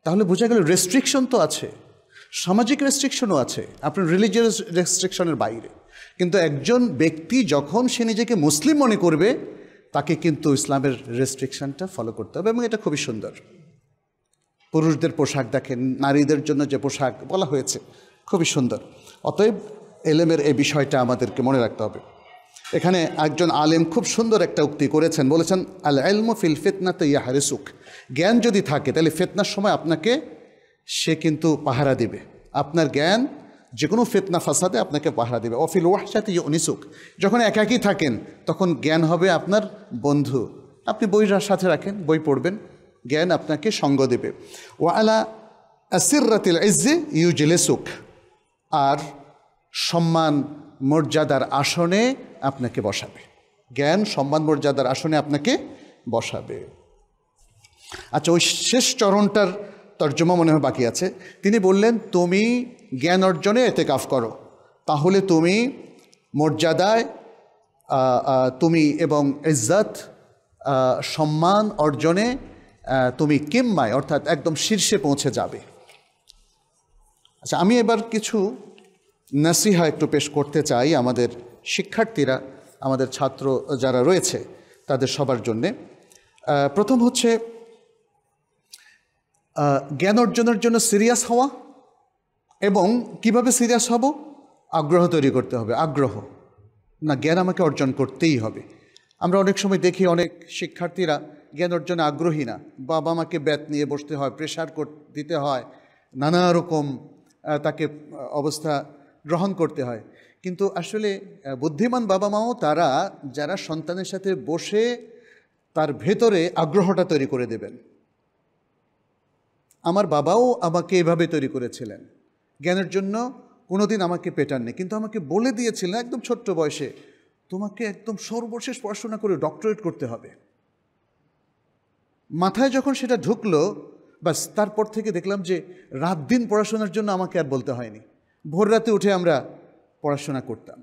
তাহলে বোঝা গেল রেস্ট্রিকশন তো আছে সামাজিক রেস্ট্রিকশনও আছে আপনার রিলিজিয়াস রেস্ট্রিকশনের বাইরে কিন্তু একজন ব্যক্তি যখন সে নিজেকে মুসলিম মনে করবে তাকে কিন্তু ইসলামের রেস্ট্রিকশনটা ফলো করতে হবে এবং এটা খুবই সুন্দর পুরুষদের পোশাক দেখেন নারীদের জন্য যে পোশাক বলা হয়েছে খুবই সুন্দর অতএব এলেমের এই বিষয়টা আমাদেরকে মনে রাখতে হবে এখানে একজন আলেম খুব সুন্দর একটা উক্তি করেছেন বলেছেন আল এলম ফিল ফেতনাতে ইয়া সুখ জ্ঞান যদি থাকে তাহলে ফেতনার সময় আপনাকে সে কিন্তু পাহারা দিবে আপনার জ্ঞান যে কোনো ফেতনা ফাসাদে আপনাকে পাহারা দেবে অফিল ওয়াহসাতে অনিসুক যখন একাকি থাকেন তখন জ্ঞান হবে আপনার বন্ধু আপনি বইটার সাথে রাখেন বই পড়বেন জ্ঞান আপনাকে সঙ্গ দেবে ও আলা আসিরাতিল ইজ্জে ইউজেলেসুক আর সম্মান মর্যাদার আসনে আপনাকে বসাবে জ্ঞান সম্মান মর্যাদার আসনে আপনাকে বসাবে আচ্ছা ওই শেষ চরণটার তর্জমা মনে হয় বাকি আছে তিনি বললেন তুমি জ্ঞান অর্জনে এতে কাফ করো তাহলে তুমি মর্যাদায় তুমি এবং ইজ্জাত সম্মান অর্জনে তুমি কিম্মায় অর্থাৎ একদম শীর্ষে পৌঁছে যাবে আচ্ছা আমি এবার কিছু নাসিহা একটু পেশ করতে চাই আমাদের শিক্ষার্থীরা আমাদের ছাত্র যারা রয়েছে তাদের সবার জন্যে প্রথম হচ্ছে জ্ঞান অর্জনের জন্য সিরিয়াস হওয়া এবং কিভাবে সিরিয়াস হব আগ্রহ তৈরি করতে হবে আগ্রহ না জ্ঞান আমাকে অর্জন করতেই হবে আমরা অনেক সময় দেখি অনেক শিক্ষার্থীরা জ্ঞান অর্জনে আগ্রহী না বাবা মাকে ব্যাত নিয়ে বসতে হয় প্রেশার দিতে হয় নানা রকম তাকে অবস্থা গ্রহণ করতে হয় কিন্তু আসলে বুদ্ধিমান বাবা মাও তারা যারা সন্তানের সাথে বসে তার ভেতরে আগ্রহটা তৈরি করে দেবেন আমার বাবাও আমাকে এভাবে তৈরি করেছিলেন জ্ঞানের জন্য কোনোদিন আমাকে পেটাননি কিন্তু আমাকে বলে দিয়েছিলেন একদম ছোট্ট বয়সে তোমাকে একদম সর্বশেষ পড়াশোনা করে ডক্টরেট করতে হবে মাথায় যখন সেটা ঢুকলো বাস তারপর থেকে দেখলাম যে রাত দিন পড়াশোনার জন্য আমাকে আর বলতে হয়নি ভোর রাতে উঠে আমরা পড়াশোনা করতাম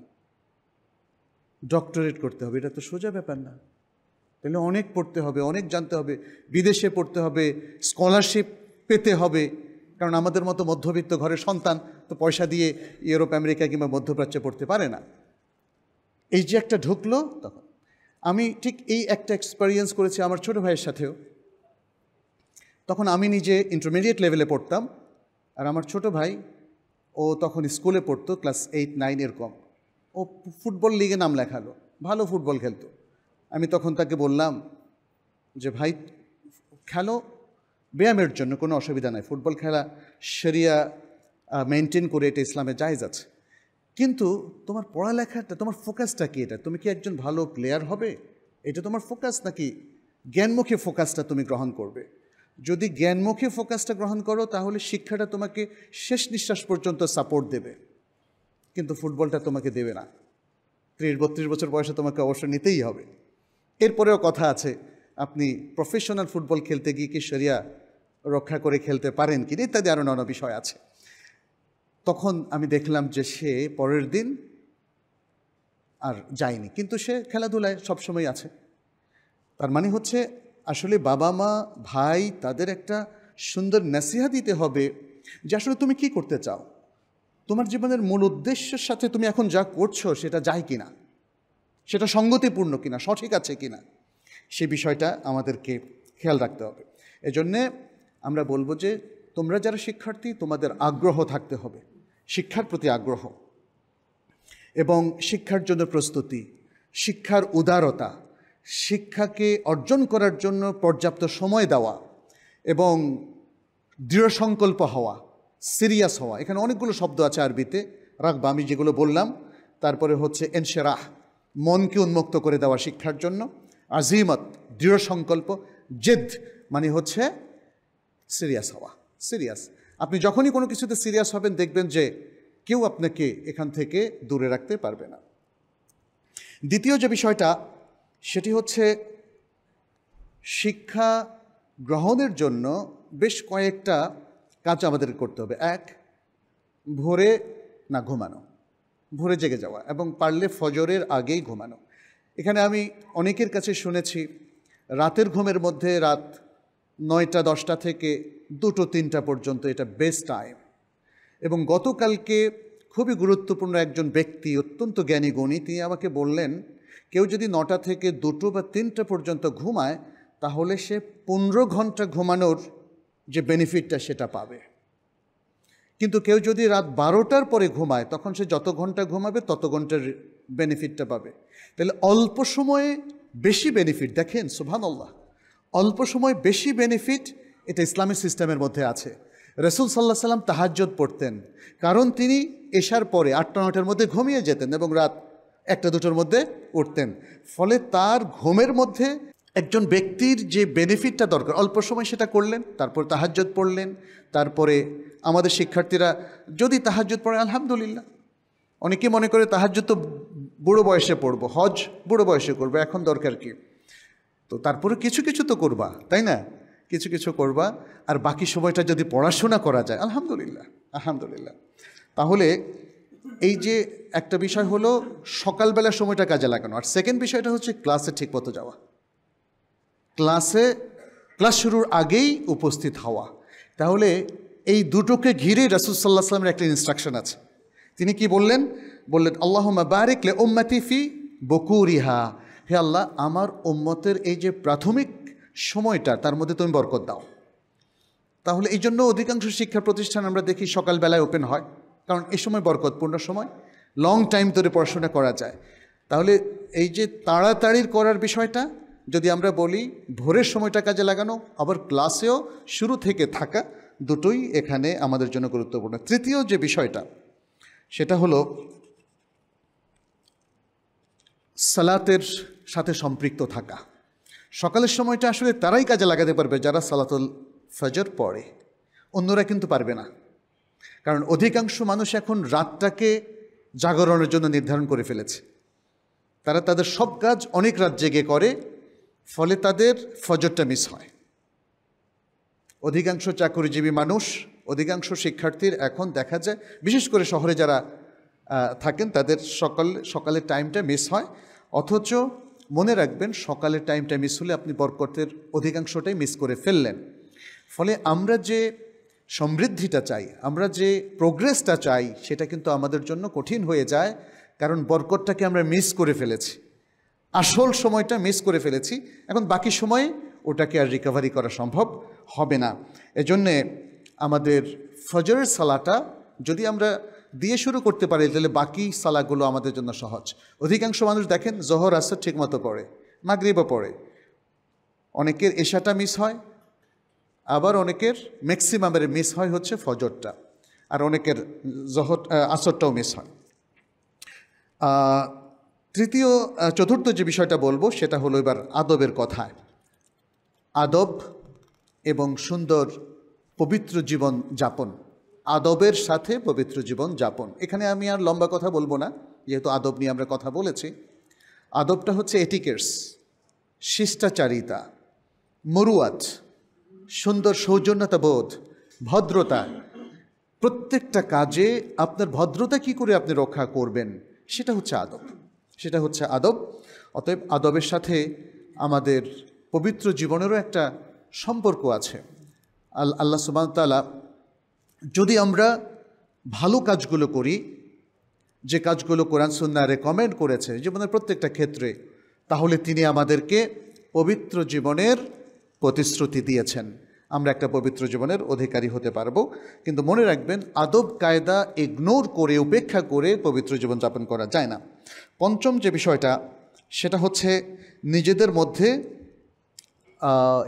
ডক্টরেট করতে হবে এটা তো সোজা ব্যাপার না তাহলে অনেক পড়তে হবে অনেক জানতে হবে বিদেশে পড়তে হবে স্কলারশিপ পেতে হবে কারণ আমাদের মতো মধ্যবিত্ত ঘরের সন্তান তো পয়সা দিয়ে ইউরোপ আমেরিকা কিংবা মধ্যপ্রাচ্যে পড়তে পারে না এই যে একটা ঢুকলো তখন আমি ঠিক এই একটা এক্সপেরিয়েন্স করেছি আমার ছোটো ভাইয়ের সাথেও তখন আমি নিজে ইন্টারমিডিয়েট লেভেলে পড়তাম আর আমার ছোট ভাই ও তখন স্কুলে পড়তো ক্লাস এইট নাইন এরকম ও ফুটবল লিগে নাম লেখালো ভালো ফুটবল খেলতো আমি তখন তাকে বললাম যে ভাই খেলো ব্যায়ামের জন্য কোনো অসুবিধা নাই ফুটবল খেলা সেরিয়া মেনটেন করে এটা ইসলামে জায়জ আছে কিন্তু তোমার পড়ালেখাটা তোমার ফোকাসটা কি এটা তুমি কি একজন ভালো প্লেয়ার হবে এটা তোমার ফোকাস নাকি জ্ঞানমুখী ফোকাসটা তুমি গ্রহণ করবে যদি জ্ঞানমুখী ফোকাসটা গ্রহণ করো তাহলে শিক্ষাটা তোমাকে শেষ নিঃশ্বাস পর্যন্ত সাপোর্ট দেবে কিন্তু ফুটবলটা তোমাকে দেবে না ত্রিশ বত্রিশ বছর বয়সে তোমাকে অবসর নিতেই হবে এরপরেও কথা আছে আপনি প্রফেশনাল ফুটবল খেলতে গিয়ে কি সেরিয়া রক্ষা করে খেলতে পারেন কি ইত্যাদি আরও নানা বিষয় আছে তখন আমি দেখলাম যে সে পরের দিন আর যায়নি কিন্তু সে খেলাধুলায় সবসময় আছে তার মানে হচ্ছে আসলে বাবা মা ভাই তাদের একটা সুন্দর নাসিহা দিতে হবে যে আসলে তুমি কি করতে চাও তোমার জীবনের মূল উদ্দেশ্যের সাথে তুমি এখন যা করছো সেটা যায় কিনা সেটা সঙ্গতিপূর্ণ কিনা সঠিক আছে কিনা সে বিষয়টা আমাদেরকে খেয়াল রাখতে হবে এজন্যে আমরা বলবো যে তোমরা যারা শিক্ষার্থী তোমাদের আগ্রহ থাকতে হবে শিক্ষার প্রতি আগ্রহ এবং শিক্ষার জন্য প্রস্তুতি শিক্ষার উদারতা শিক্ষাকে অর্জন করার জন্য পর্যাপ্ত সময় দেওয়া এবং দৃঢ় সংকল্প হওয়া সিরিয়াস হওয়া এখানে অনেকগুলো শব্দ আছে আরবিতে রাখবা আমি যেগুলো বললাম তারপরে হচ্ছে এনশেরাহ মনকে উন্মুক্ত করে দেওয়া শিক্ষার জন্য আজিমত দৃঢ় সংকল্প জেদ মানে হচ্ছে সিরিয়াস হওয়া সিরিয়াস আপনি যখনই কোনো কিছুতে সিরিয়াস হবেন দেখবেন যে কেউ আপনাকে এখান থেকে দূরে রাখতে পারবে না দ্বিতীয় যে বিষয়টা সেটি হচ্ছে শিক্ষা গ্রহণের জন্য বেশ কয়েকটা কাজ আমাদের করতে হবে এক ভোরে না ঘুমানো ভোরে জেগে যাওয়া এবং পারলে ফজরের আগেই ঘুমানো এখানে আমি অনেকের কাছে শুনেছি রাতের ঘুমের মধ্যে রাত নয়টা দশটা থেকে দুটো তিনটা পর্যন্ত এটা বেস্ট টাইম এবং গতকালকে খুবই গুরুত্বপূর্ণ একজন ব্যক্তি অত্যন্ত জ্ঞানী গণী তিনি আমাকে বললেন কেউ যদি নটা থেকে দুটো বা তিনটা পর্যন্ত ঘুমায় তাহলে সে পনেরো ঘন্টা ঘুমানোর যে বেনিফিটটা সেটা পাবে কিন্তু কেউ যদি রাত বারোটার পরে ঘুমায় তখন সে যত ঘন্টা ঘুমাবে তত ঘন্টার বেনিফিটটা পাবে তাহলে অল্প সময়ে বেশি বেনিফিট দেখেন সুবহানাল্লাহ অল্প সময় বেশি বেনিফিট এটা ইসলামী সিস্টেমের মধ্যে আছে রসুল সাল্লাহ সাল্লাম তাহাজ্জত পড়তেন কারণ তিনি এসার পরে আটটা নটার মধ্যে ঘুমিয়ে যেতেন এবং রাত একটা দুটোর মধ্যে উঠতেন ফলে তার ঘুমের মধ্যে একজন ব্যক্তির যে বেনিফিটটা দরকার অল্প সময় সেটা করলেন তারপর তাহাজ্জত পড়লেন তারপরে আমাদের শিক্ষার্থীরা যদি তাহাজ্জত পড়ে আলহামদুলিল্লাহ অনেকে মনে করে তাহাজ্জত তো বুড়ো বয়সে পড়ব হজ বুড়ো বয়সে করব এখন দরকার কি তো তারপরে কিছু কিছু তো করবা তাই না কিছু কিছু করবা আর বাকি সময়টা যদি পড়াশোনা করা যায় আলহামদুলিল্লাহ আলহামদুলিল্লাহ তাহলে এই যে একটা বিষয় হলো সকালবেলার সময়টা কাজে লাগানো আর সেকেন্ড বিষয়টা হচ্ছে ক্লাসে ঠিক মতো যাওয়া ক্লাসে ক্লাস শুরুর আগেই উপস্থিত হওয়া তাহলে এই দুটোকে ঘিরে রাসুলসাল্লাহ সাল্লামের একটা ইনস্ট্রাকশন আছে তিনি কি বললেন বললেন আল্লাহ বারেক লে ওম্মাতি ফি বকুরিহা হে আল্লাহ আমার ওম্মতের এই যে প্রাথমিক সময়টা তার মধ্যে তুমি বরকত দাও তাহলে এই জন্য অধিকাংশ শিক্ষা প্রতিষ্ঠান আমরা দেখি সকালবেলায় ওপেন হয় কারণ এ সময় বরকতপূর্ণ সময় লং টাইম ধরে পড়াশোনা করা যায় তাহলে এই যে তাড়াতাড়ির করার বিষয়টা যদি আমরা বলি ভোরের সময়টা কাজে লাগানো আবার ক্লাসেও শুরু থেকে থাকা দুটোই এখানে আমাদের জন্য গুরুত্বপূর্ণ তৃতীয় যে বিষয়টা সেটা হলো সালাতের সাথে সম্পৃক্ত থাকা সকালের সময়টা আসলে তারাই কাজে লাগাতে পারবে যারা সালাতুল ফজর পড়ে অন্যরা কিন্তু পারবে না কারণ অধিকাংশ মানুষ এখন রাতটাকে জাগরণের জন্য নির্ধারণ করে ফেলেছে তারা তাদের সব কাজ অনেক রাত জেগে করে ফলে তাদের ফজরটা মিস হয় অধিকাংশ চাকরিজীবী মানুষ অধিকাংশ শিক্ষার্থীর এখন দেখা যায় বিশেষ করে শহরে যারা থাকেন তাদের সকাল সকালের টাইমটা মিস হয় অথচ মনে রাখবেন সকালের টাইমটা মিস হলে আপনি বরকতের অধিকাংশটাই মিস করে ফেললেন ফলে আমরা যে সমৃদ্ধিটা চাই আমরা যে প্রোগ্রেসটা চাই সেটা কিন্তু আমাদের জন্য কঠিন হয়ে যায় কারণ বরকটটাকে আমরা মিস করে ফেলেছি আসল সময়টা মিস করে ফেলেছি এখন বাকি সময়ে ওটাকে আর রিকভারি করা সম্ভব হবে না এজন্যে আমাদের ফজরের সালাটা যদি আমরা দিয়ে শুরু করতে পারি তাহলে বাকি সালাগুলো আমাদের জন্য সহজ অধিকাংশ মানুষ দেখেন জহর আসর ঠিকমতো পড়ে মাগরিবও পড়ে অনেকের এশাটা মিস হয় আবার অনেকের ম্যাক্সিমামের মিস হয় হচ্ছে ফজরটা আর অনেকের জহর আসরটাও মিস হয় তৃতীয় চতুর্থ যে বিষয়টা বলবো সেটা হলো এবার আদবের কথায় আদব এবং সুন্দর পবিত্র জীবন যাপন আদবের সাথে পবিত্র জীবন যাপন এখানে আমি আর লম্বা কথা বলবো না যেহেতু আদব নিয়ে আমরা কথা বলেছি আদবটা হচ্ছে এটিকেটস শিষ্টাচারিতা মরুয়াত সুন্দর সৌজন্যতা বোধ ভদ্রতা প্রত্যেকটা কাজে আপনার ভদ্রতা কি করে আপনি রক্ষা করবেন সেটা হচ্ছে আদব সেটা হচ্ছে আদব অতএব আদবের সাথে আমাদের পবিত্র জীবনেরও একটা সম্পর্ক আছে আল আল্লাহ সুবাহতালা যদি আমরা ভালো কাজগুলো করি যে কাজগুলো কোরআন সুন্না রেকমেন্ড করেছে জীবনের প্রত্যেকটা ক্ষেত্রে তাহলে তিনি আমাদেরকে পবিত্র জীবনের প্রতিশ্রুতি দিয়েছেন আমরা একটা পবিত্র জীবনের অধিকারী হতে পারবো কিন্তু মনে রাখবেন আদব কায়দা ইগনোর করে উপেক্ষা করে পবিত্র জীবন যাপন করা যায় না পঞ্চম যে বিষয়টা সেটা হচ্ছে নিজেদের মধ্যে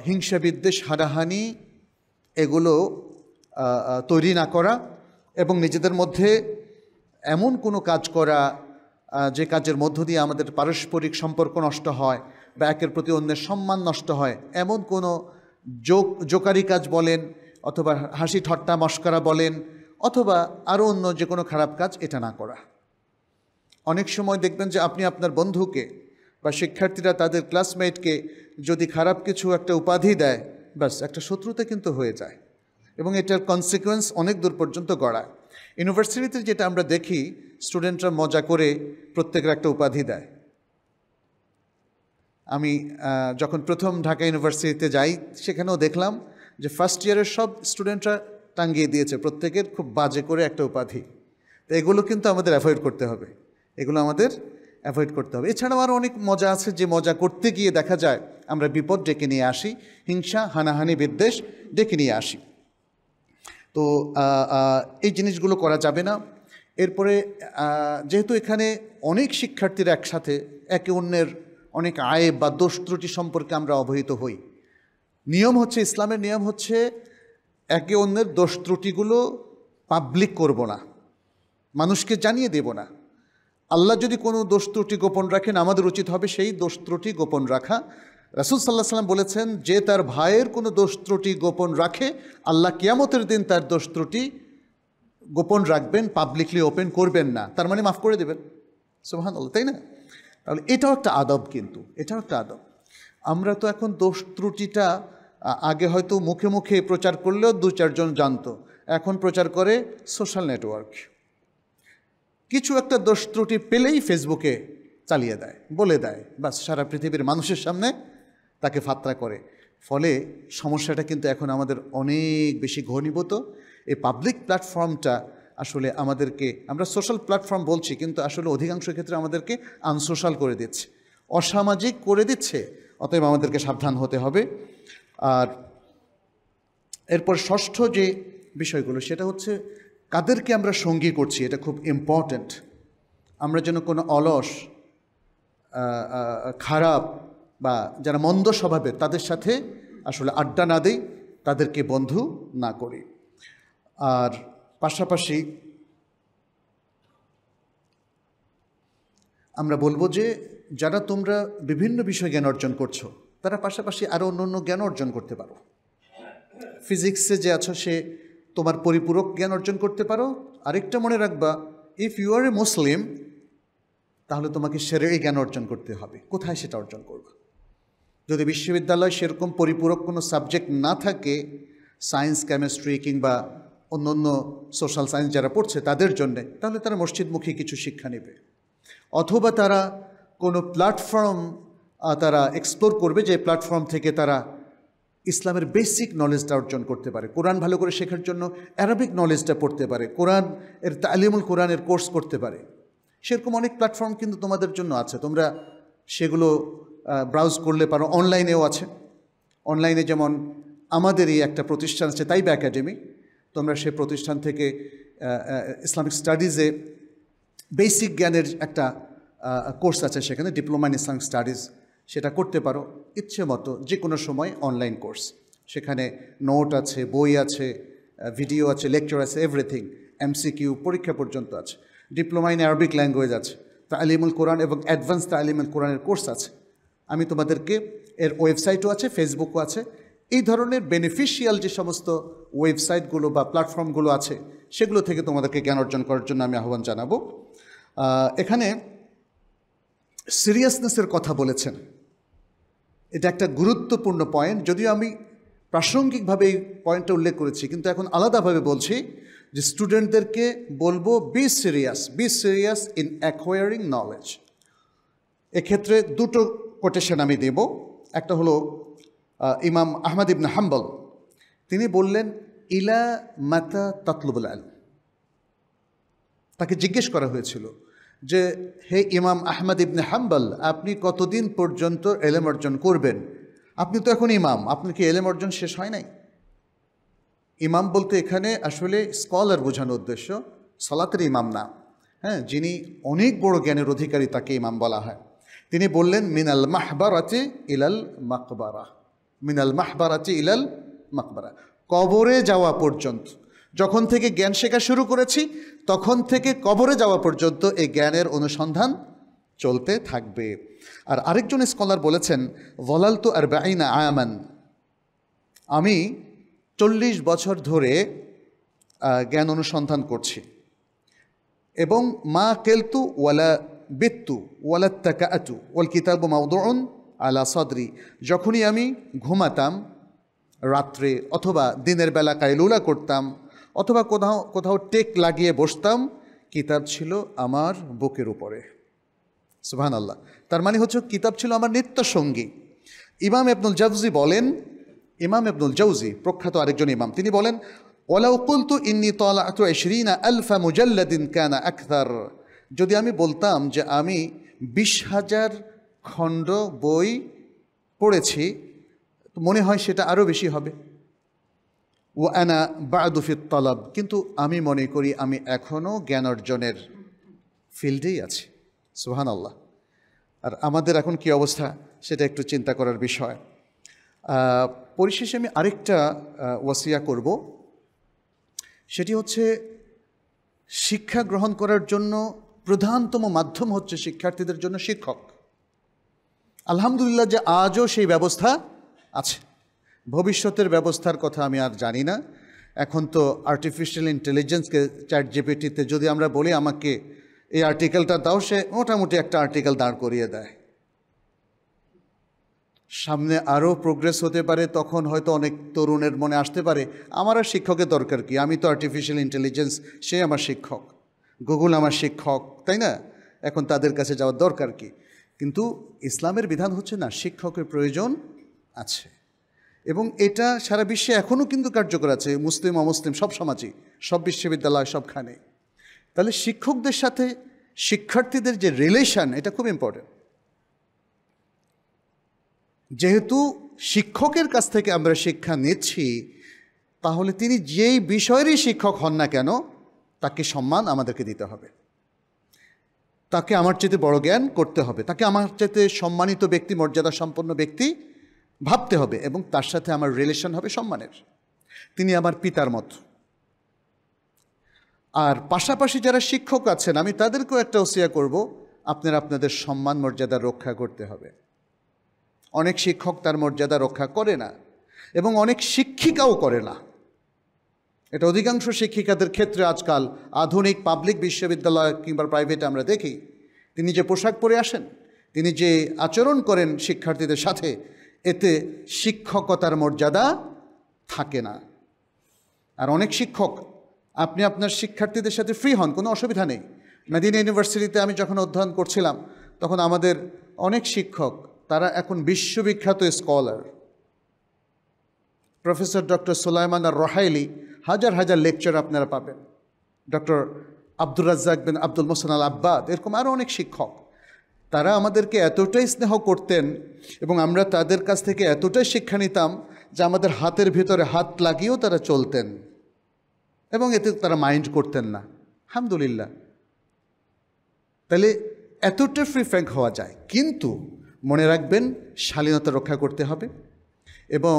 হিংসা বিদ্বেষ হানাহানি এগুলো তৈরি না করা এবং নিজেদের মধ্যে এমন কোনো কাজ করা যে কাজের মধ্য দিয়ে আমাদের পারস্পরিক সম্পর্ক নষ্ট হয় বা একের প্রতি অন্যের সম্মান নষ্ট হয় এমন কোনো জোক জোকারি কাজ বলেন অথবা হাসি ঠট্টা মস্করা বলেন অথবা আরও অন্য যে কোনো খারাপ কাজ এটা না করা অনেক সময় দেখবেন যে আপনি আপনার বন্ধুকে বা শিক্ষার্থীরা তাদের ক্লাসমেটকে যদি খারাপ কিছু একটা উপাধি দেয় ব্যাস একটা শত্রুতে কিন্তু হয়ে যায় এবং এটার কনসিকোয়েন্স অনেক দূর পর্যন্ত গড়ায় ইউনিভার্সিটিতে যেটা আমরা দেখি স্টুডেন্টরা মজা করে প্রত্যেকের একটা উপাধি দেয় আমি যখন প্রথম ঢাকা ইউনিভার্সিটিতে যাই সেখানেও দেখলাম যে ফার্স্ট ইয়ারের সব স্টুডেন্টরা টাঙ্গিয়ে দিয়েছে প্রত্যেকের খুব বাজে করে একটা উপাধি তো এগুলো কিন্তু আমাদের অ্যাভয়েড করতে হবে এগুলো আমাদের অ্যাভয়েড করতে হবে এছাড়াও আরও অনেক মজা আছে যে মজা করতে গিয়ে দেখা যায় আমরা বিপদ ডেকে নিয়ে আসি হিংসা হানাহানি বিদ্বেষ ডেকে নিয়ে আসি তো এই জিনিসগুলো করা যাবে না এরপরে যেহেতু এখানে অনেক শিক্ষার্থীরা একসাথে একে অন্যের অনেক আয় বা দোষ ত্রুটি সম্পর্কে আমরা অবহিত হই নিয়ম হচ্ছে ইসলামের নিয়ম হচ্ছে একে অন্যের দোষ ত্রুটিগুলো পাবলিক করব না মানুষকে জানিয়ে দেব না আল্লাহ যদি কোনো দোষ ত্রুটি গোপন রাখেন আমাদের উচিত হবে সেই দোষ ত্রুটি গোপন রাখা রাসুল সাল্লাহ সাল্লাম বলেছেন যে তার ভাইয়ের কোনো দোষ ত্রুটি গোপন রাখে আল্লাহ কিয়ামতের দিন তার দোষ ত্রুটি গোপন রাখবেন পাবলিকলি ওপেন করবেন না তার মানে মাফ করে দেবেন সোহান তাই না তাহলে এটাও একটা আদব কিন্তু এটাও একটা আদব আমরা তো এখন দোষ ত্রুটিটা আগে হয়তো মুখে মুখে প্রচার করলেও দু চারজন জানতো এখন প্রচার করে সোশ্যাল নেটওয়ার্ক কিছু একটা দোষ ত্রুটি পেলেই ফেসবুকে চালিয়ে দেয় বলে দেয় বা সারা পৃথিবীর মানুষের সামনে তাকে ফাত্রা করে ফলে সমস্যাটা কিন্তু এখন আমাদের অনেক বেশি ঘনীভূত এই পাবলিক প্ল্যাটফর্মটা আসলে আমাদেরকে আমরা সোশ্যাল প্ল্যাটফর্ম বলছি কিন্তু আসলে অধিকাংশ ক্ষেত্রে আমাদেরকে আনসোশ্যাল করে দিচ্ছে অসামাজিক করে দিচ্ছে অতএব আমাদেরকে সাবধান হতে হবে আর এরপর ষষ্ঠ যে বিষয়গুলো সেটা হচ্ছে কাদেরকে আমরা সঙ্গী করছি এটা খুব ইম্পর্ট্যান্ট আমরা যেন কোনো অলস খারাপ বা যারা মন্দ স্বভাবের তাদের সাথে আসলে আড্ডা না দিই তাদেরকে বন্ধু না করি আর পাশাপাশি আমরা বলবো যে যারা তোমরা বিভিন্ন বিষয়ে জ্ঞান অর্জন করছো তারা পাশাপাশি আরও অন্য অন্য জ্ঞান অর্জন করতে পারো ফিজিক্সে যে আছো সে তোমার পরিপূরক জ্ঞান অর্জন করতে পারো আরেকটা মনে রাখবা ইফ ইউ আর এ মুসলিম তাহলে তোমাকে সেরে জ্ঞান অর্জন করতে হবে কোথায় সেটা অর্জন করবে যদি বিশ্ববিদ্যালয়ে সেরকম পরিপূরক কোনো সাবজেক্ট না থাকে সায়েন্স কেমিস্ট্রি কিংবা অন্য অন্য সোশ্যাল সায়েন্স যারা পড়ছে তাদের জন্যে তাহলে তারা মসজিদমুখী কিছু শিক্ষা নেবে অথবা তারা কোনো প্ল্যাটফর্ম তারা এক্সপ্লোর করবে যে প্ল্যাটফর্ম থেকে তারা ইসলামের বেসিক নলেজটা অর্জন করতে পারে কোরআন ভালো করে শেখার জন্য অ্যারাবিক নলেজটা পড়তে পারে কোরআন এর তালিমুল কোরআনের কোর্স করতে পারে সেরকম অনেক প্ল্যাটফর্ম কিন্তু তোমাদের জন্য আছে তোমরা সেগুলো ব্রাউজ করলে পারো অনলাইনেও আছে অনলাইনে যেমন আমাদেরই একটা প্রতিষ্ঠান আছে তাইবা একাডেমি তোমরা সে প্রতিষ্ঠান থেকে ইসলামিক স্টাডিজে বেসিক জ্ঞানের একটা কোর্স আছে সেখানে ডিপ্লোমা ইন ইসলামিক স্টাডিজ সেটা করতে পারো ইচ্ছে মতো যে কোনো সময় অনলাইন কোর্স সেখানে নোট আছে বই আছে ভিডিও আছে লেকচার আছে এভরিথিং এমসিকিউ পরীক্ষা পর্যন্ত আছে ডিপ্লোমা ইন আরবিক ল্যাঙ্গুয়েজ আছে তালিমুল কোরআন এবং অ্যাডভান্স তালিমুল কোরআনের কোর্স আছে আমি তোমাদেরকে এর ওয়েবসাইটও আছে ফেসবুকও আছে এই ধরনের বেনিফিশিয়াল যে সমস্ত ওয়েবসাইটগুলো বা প্ল্যাটফর্মগুলো আছে সেগুলো থেকে তোমাদেরকে জ্ঞান অর্জন করার জন্য আমি আহ্বান জানাবো এখানে সিরিয়াসনেসের কথা বলেছেন এটা একটা গুরুত্বপূর্ণ পয়েন্ট যদিও আমি প্রাসঙ্গিকভাবে এই পয়েন্টটা উল্লেখ করেছি কিন্তু এখন আলাদাভাবে বলছি যে স্টুডেন্টদেরকে বলবো be serious be serious in acquiring knowledge এক্ষেত্রে দুটো কোটেশন আমি দেব একটা হলো ইমাম আহমদ ইবন হাম্বল তিনি বললেন ইলা মাতা তাতলুবুল আল তাকে জিজ্ঞেস করা হয়েছিল যে হে ইমাম আহমদ ইবনে হাম্বল আপনি কতদিন পর্যন্ত এলেম অর্জন করবেন আপনি তো এখন ইমাম আপনার কি এলেম অর্জন শেষ হয় নাই ইমাম বলতে এখানে আসলে স্কলার বোঝানোর উদ্দেশ্য সলাতের ইমাম না হ্যাঁ যিনি অনেক বড় জ্ঞানের অধিকারী তাকে ইমাম বলা হয় তিনি বললেন মিনাল আছে ইলাল মাকবারাহ মিনাল মাহবারাচি ইলাল মাকবারা কবরে যাওয়া পর্যন্ত যখন থেকে জ্ঞান শেখা শুরু করেছি তখন থেকে কবরে যাওয়া পর্যন্ত এই জ্ঞানের অনুসন্ধান চলতে থাকবে আর আরেকজন স্কলার বলেছেন ভলালতু আর বাইনা আয়ামান আমি চল্লিশ বছর ধরে জ্ঞান অনুসন্ধান করছি এবং মা কেলতু ওয়ালা বেত্তু তাকা আতু ওয়াল কিতাব মাউদ আলা সদরি যখনই আমি ঘুমাতাম রাত্রে অথবা দিনের বেলা কায়লুলা করতাম অথবা কোথাও কোথাও টেক লাগিয়ে বসতাম কিতাব ছিল আমার বুকের উপরে সুহান আল্লাহ তার মানে হচ্ছে কিতাব ছিল আমার নিত্য সঙ্গী ইমাম আব্দুল জাউজি বলেন ইমাম আব্দুল জাউজি প্রখ্যাত আরেকজন ইমাম তিনি বলেন ওলাউ কুলতু ইন্নি তলা এশরিনা আলফা মুজাল্লাদিন কানা আখতার যদি আমি বলতাম যে আমি বিশ হাজার খণ্ড বই পড়েছি মনে হয় সেটা আরও বেশি হবে ও আনা দুফিত তলব কিন্তু আমি মনে করি আমি এখনও জ্ঞান অর্জনের ফিল্ডেই আছি সুহান আল্লাহ আর আমাদের এখন কি অবস্থা সেটা একটু চিন্তা করার বিষয় পরিশেষে আমি আরেকটা ওয়াসিয়া করব সেটি হচ্ছে শিক্ষা গ্রহণ করার জন্য প্রধানতম মাধ্যম হচ্ছে শিক্ষার্থীদের জন্য শিক্ষক আলহামদুলিল্লাহ যে আজও সেই ব্যবস্থা আছে ভবিষ্যতের ব্যবস্থার কথা আমি আর জানি না এখন তো আর্টিফিশিয়াল ইন্টেলিজেন্সকে চ্যাট জিপিটিতে যদি আমরা বলি আমাকে এই আর্টিকেলটা দাও সে মোটামুটি একটা আর্টিকেল দাঁড় করিয়ে দেয় সামনে আরও প্রোগ্রেস হতে পারে তখন হয়তো অনেক তরুণের মনে আসতে পারে আমার আর শিক্ষকের দরকার কি আমি তো আর্টিফিশিয়াল ইন্টেলিজেন্স সে আমার শিক্ষক গুগল আমার শিক্ষক তাই না এখন তাদের কাছে যাওয়ার দরকার কী কিন্তু ইসলামের বিধান হচ্ছে না শিক্ষকের প্রয়োজন আছে এবং এটা সারা বিশ্বে এখনও কিন্তু কার্যকর আছে মুসলিম অমুসলিম সব সমাজে সব বিশ্ববিদ্যালয় সবখানে তাহলে শিক্ষকদের সাথে শিক্ষার্থীদের যে রিলেশন এটা খুব ইম্পর্টেন্ট যেহেতু শিক্ষকের কাছ থেকে আমরা শিক্ষা নিচ্ছি তাহলে তিনি যেই বিষয়েরই শিক্ষক হন না কেন তাকে সম্মান আমাদেরকে দিতে হবে তাকে আমার চেতে বড় জ্ঞান করতে হবে তাকে আমার চেতে সম্মানিত ব্যক্তি মর্যাদা সম্পন্ন ব্যক্তি ভাবতে হবে এবং তার সাথে আমার রিলেশন হবে সম্মানের তিনি আমার পিতার মত আর পাশাপাশি যারা শিক্ষক আছেন আমি তাদেরকেও একটা ওসিয়া করব আপনারা আপনাদের সম্মান মর্যাদা রক্ষা করতে হবে অনেক শিক্ষক তার মর্যাদা রক্ষা করে না এবং অনেক শিক্ষিকাও করে না এটা অধিকাংশ শিক্ষিকাদের ক্ষেত্রে আজকাল আধুনিক পাবলিক বিশ্ববিদ্যালয় কিংবা প্রাইভেটে আমরা দেখি তিনি যে পোশাক পরে আসেন তিনি যে আচরণ করেন শিক্ষার্থীদের সাথে এতে শিক্ষকতার মর্যাদা থাকে না আর অনেক শিক্ষক আপনি আপনার শিক্ষার্থীদের সাথে ফ্রি হন কোনো অসুবিধা নেই মেদিনা ইউনিভার্সিটিতে আমি যখন অধ্যয়ন করছিলাম তখন আমাদের অনেক শিক্ষক তারা এখন বিশ্ববিখ্যাত স্কলার প্রফেসর ডক্টর সোলাইমান আর রহাইলি হাজার হাজার লেকচার আপনারা পাবেন doctor Abdur Razzaq bin Abdul Muhsin al Abbad এরকম আরও অনেক শিক্ষক তারা আমাদেরকে এতটাই স্নেহ করতেন এবং আমরা তাদের কাছ থেকে এতটাই শিক্ষা নিতাম যে আমাদের হাতের ভিতরে হাত লাগিয়েও তারা চলতেন এবং এতে তারা মাইন্ড করতেন না আলহামদুলিল্লাহ তাহলে এতটা ফ্রি ফ্র্যাঙ্ক হওয়া যায় কিন্তু মনে রাখবেন শালীনতা রক্ষা করতে হবে এবং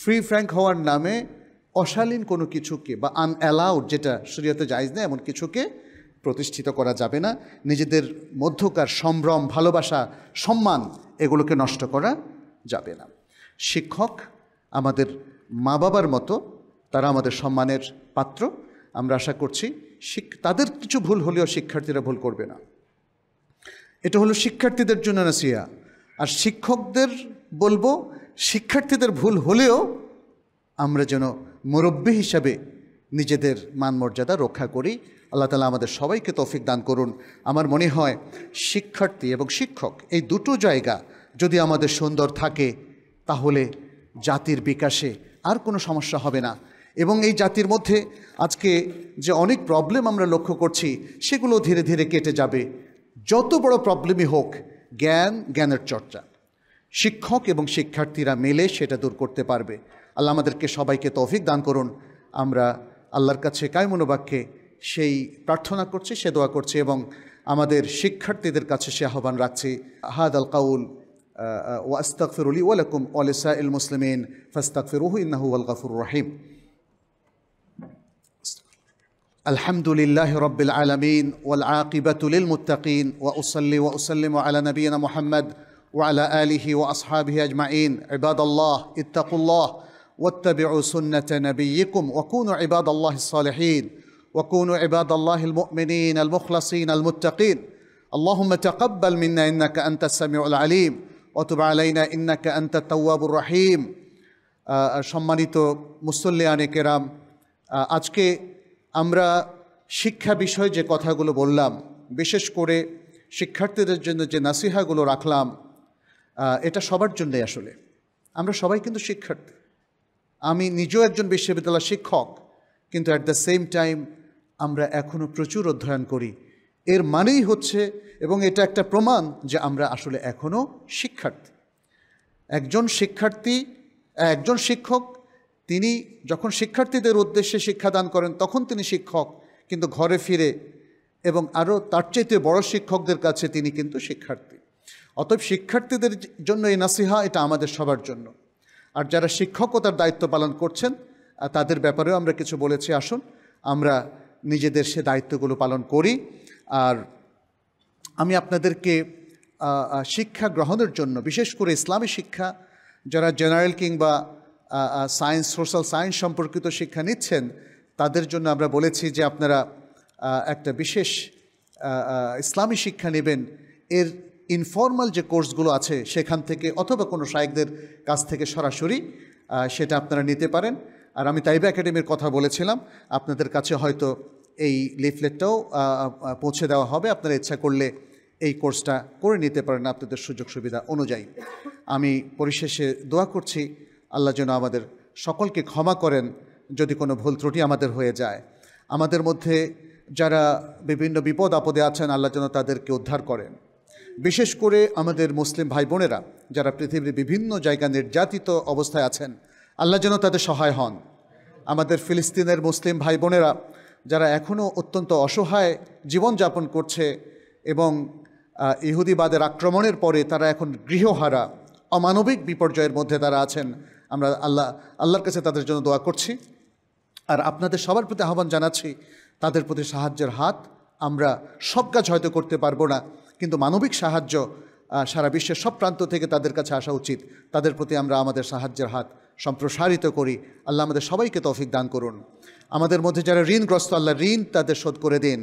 ফ্রি ফ্র্যাঙ্ক হওয়ার নামে অশালীন কোনো কিছুকে বা আনঅ্যালাউড যেটা শরীয়তে জায়জ না এমন কিছুকে প্রতিষ্ঠিত করা যাবে না নিজেদের মধ্যকার সম্ভ্রম ভালোবাসা সম্মান এগুলোকে নষ্ট করা যাবে না শিক্ষক আমাদের মা বাবার মতো তারা আমাদের সম্মানের পাত্র আমরা আশা করছি তাদের কিছু ভুল হলেও শিক্ষার্থীরা ভুল করবে না এটা হলো শিক্ষার্থীদের জন্য নাসিয়া আর শিক্ষকদের বলবো শিক্ষার্থীদের ভুল হলেও আমরা যেন মুরব্বী হিসাবে নিজেদের মান মর্যাদা রক্ষা করি আল্লাহ তালা আমাদের সবাইকে তৌফিক দান করুন আমার মনে হয় শিক্ষার্থী এবং শিক্ষক এই দুটো জায়গা যদি আমাদের সুন্দর থাকে তাহলে জাতির বিকাশে আর কোনো সমস্যা হবে না এবং এই জাতির মধ্যে আজকে যে অনেক প্রবলেম আমরা লক্ষ্য করছি সেগুলো ধীরে ধীরে কেটে যাবে যত বড় প্রবলেমই হোক জ্ঞান জ্ঞানের চর্চা শিক্ষক এবং শিক্ষার্থীরা মেলে সেটা দূর করতে পারবে আল্লাহ আমাদেরকে সবাইকে তৌফিক দান করুন আমরা আল্লাহর কাছে বাক্যে সেই প্রার্থনা করছি সে দোয়া করছি এবং আমাদের শিক্ষার্থীদের কাছে সে আহ্বান রাখছি হাদ আল কাউল واستغفر لي ولكم ولسائر মুসলিমিন ফাস্তাগফিরুহু ইন্নাহু ওয়াল গাফুরুর الرحيم. الحمد لله رب العالمين والعاقبه للمتقين واصلي واسلم على نبينا محمد وعلى اله واصحابه اجمعين عباد الله اتقوا الله واتبعوا سنة نبيكم وكونوا عباد الله الصالحين وكونوا عباد الله المؤمنين المخلصين المتقين اللهم تقبل منا إنك أنت السميع العليم وتب علينا إنك أنت التواب الرحيم সম্মানিত মুসল্লিয়ানে কেরাম আজকে আমরা শিক্ষা বিষয়ে যে কথাগুলো বললাম বিশেষ করে শিক্ষার্থীদের জন্য যে নাসিহাগুলো রাখলাম এটা সবার জন্যে আসলে আমরা সবাই কিন্তু শিক্ষার্থী আমি নিজেও একজন বিশ্ববিদ্যালয় শিক্ষক কিন্তু অ্যাট দ্য সেম টাইম আমরা এখনও প্রচুর অধ্যয়ন করি এর মানেই হচ্ছে এবং এটা একটা প্রমাণ যে আমরা আসলে এখনও শিক্ষার্থী একজন শিক্ষার্থী একজন শিক্ষক তিনি যখন শিক্ষার্থীদের উদ্দেশ্যে শিক্ষাদান করেন তখন তিনি শিক্ষক কিন্তু ঘরে ফিরে এবং আরও তার চাইতে বড় শিক্ষকদের কাছে তিনি কিন্তু শিক্ষার্থী অতএব শিক্ষার্থীদের জন্য এই নাসিহা এটা আমাদের সবার জন্য আর যারা শিক্ষকতার দায়িত্ব পালন করছেন তাদের ব্যাপারেও আমরা কিছু বলেছি আসুন আমরা নিজেদের সে দায়িত্বগুলো পালন করি আর আমি আপনাদেরকে শিক্ষা গ্রহণের জন্য বিশেষ করে ইসলামী শিক্ষা যারা জেনারেল কিংবা সায়েন্স সোশ্যাল সায়েন্স সম্পর্কিত শিক্ষা নিচ্ছেন তাদের জন্য আমরা বলেছি যে আপনারা একটা বিশেষ ইসলামী শিক্ষা নেবেন এর ইনফর্মাল যে কোর্সগুলো আছে সেখান থেকে অথবা কোনো শায়েকদের কাছ থেকে সরাসরি সেটা আপনারা নিতে পারেন আর আমি তাইবা একাডেমির কথা বলেছিলাম আপনাদের কাছে হয়তো এই লিফলেটটাও পৌঁছে দেওয়া হবে আপনারা ইচ্ছা করলে এই কোর্সটা করে নিতে পারেন আপনাদের সুযোগ সুবিধা অনুযায়ী আমি পরিশেষে দোয়া করছি আল্লাহ যেন আমাদের সকলকে ক্ষমা করেন যদি কোনো ভুল ত্রুটি আমাদের হয়ে যায় আমাদের মধ্যে যারা বিভিন্ন বিপদ আপদে আছেন আল্লাহ যেন তাদেরকে উদ্ধার করেন বিশেষ করে আমাদের মুসলিম ভাই বোনেরা যারা পৃথিবীর বিভিন্ন জায়গা নির্যাতিত অবস্থায় আছেন আল্লাহ যেন তাদের সহায় হন আমাদের ফিলিস্তিনের মুসলিম ভাই বোনেরা যারা এখনও অত্যন্ত অসহায় জীবনযাপন করছে এবং ইহুদিবাদের আক্রমণের পরে তারা এখন গৃহহারা অমানবিক বিপর্যয়ের মধ্যে তারা আছেন আমরা আল্লাহ আল্লাহর কাছে তাদের জন্য দোয়া করছি আর আপনাদের সবার প্রতি আহ্বান জানাচ্ছি তাদের প্রতি সাহায্যের হাত আমরা সব কাজ হয়তো করতে পারবো না কিন্তু মানবিক সাহায্য সারা বিশ্বের সব প্রান্ত থেকে তাদের কাছে আসা উচিত তাদের প্রতি আমরা আমাদের সাহায্যের হাত সম্প্রসারিত করি আল্লাহ আমাদের সবাইকে তৌফিক দান করুন আমাদের মধ্যে যারা ঋণগ্রস্ত আল্লাহ ঋণ তাদের শোধ করে দিন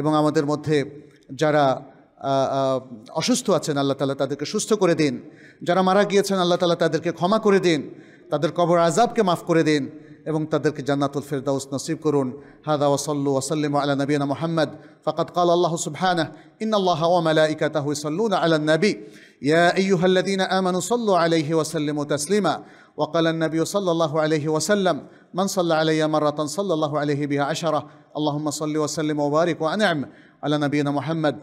এবং আমাদের মধ্যে যারা অসুস্থ আছেন আল্লাহ তালা তাদেরকে সুস্থ করে দিন যারা মারা গিয়েছেন আল্লাহ তালা তাদেরকে ক্ষমা করে দিন তাদের কবর আজাবকে মাফ করে দিন এবং তাদেরকে জান্নাতুল ফিরদাউস নসিব করুন هذا ওসল্লু ওসাল্লিম على نبينا محمد فقد قال الله سبحانه إن الله وملائكته يصلون على النبي يا أيها الذين آمنوا صلوا عليه وسلموا تسليما وقال النبي صلى الله عليه وسلم من صلى علي مرة صلى الله عليه بها عشرة اللهم صل وسلم وبارك وأنعم على نبينا محمد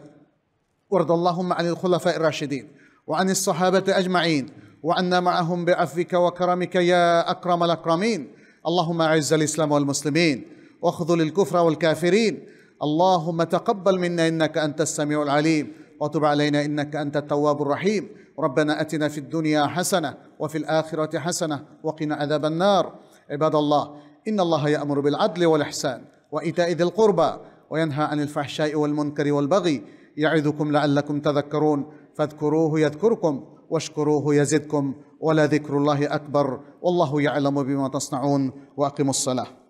وارض اللهم عن الخلفاء الراشدين وعن الصحابة أجمعين وعنا معهم بعفوك وكرمك يا أكرم الأكرمين اللهم اعز الاسلام والمسلمين واخذل الكفر والكافرين اللهم تقبل منا انك انت السميع العليم وتب علينا انك انت التواب الرحيم ربنا اتنا في الدنيا حسنه وفي الاخره حسنه وقنا عذاب النار عباد الله ان الله يامر بالعدل والاحسان وايتاء ذي القربى وينهى عن الفحشاء والمنكر والبغي يعظكم لعلكم تذكرون فاذكروه يذكركم واشكروه يزدكم ولذكر الله اكبر والله يعلم بما تصنعون واقموا الصلاه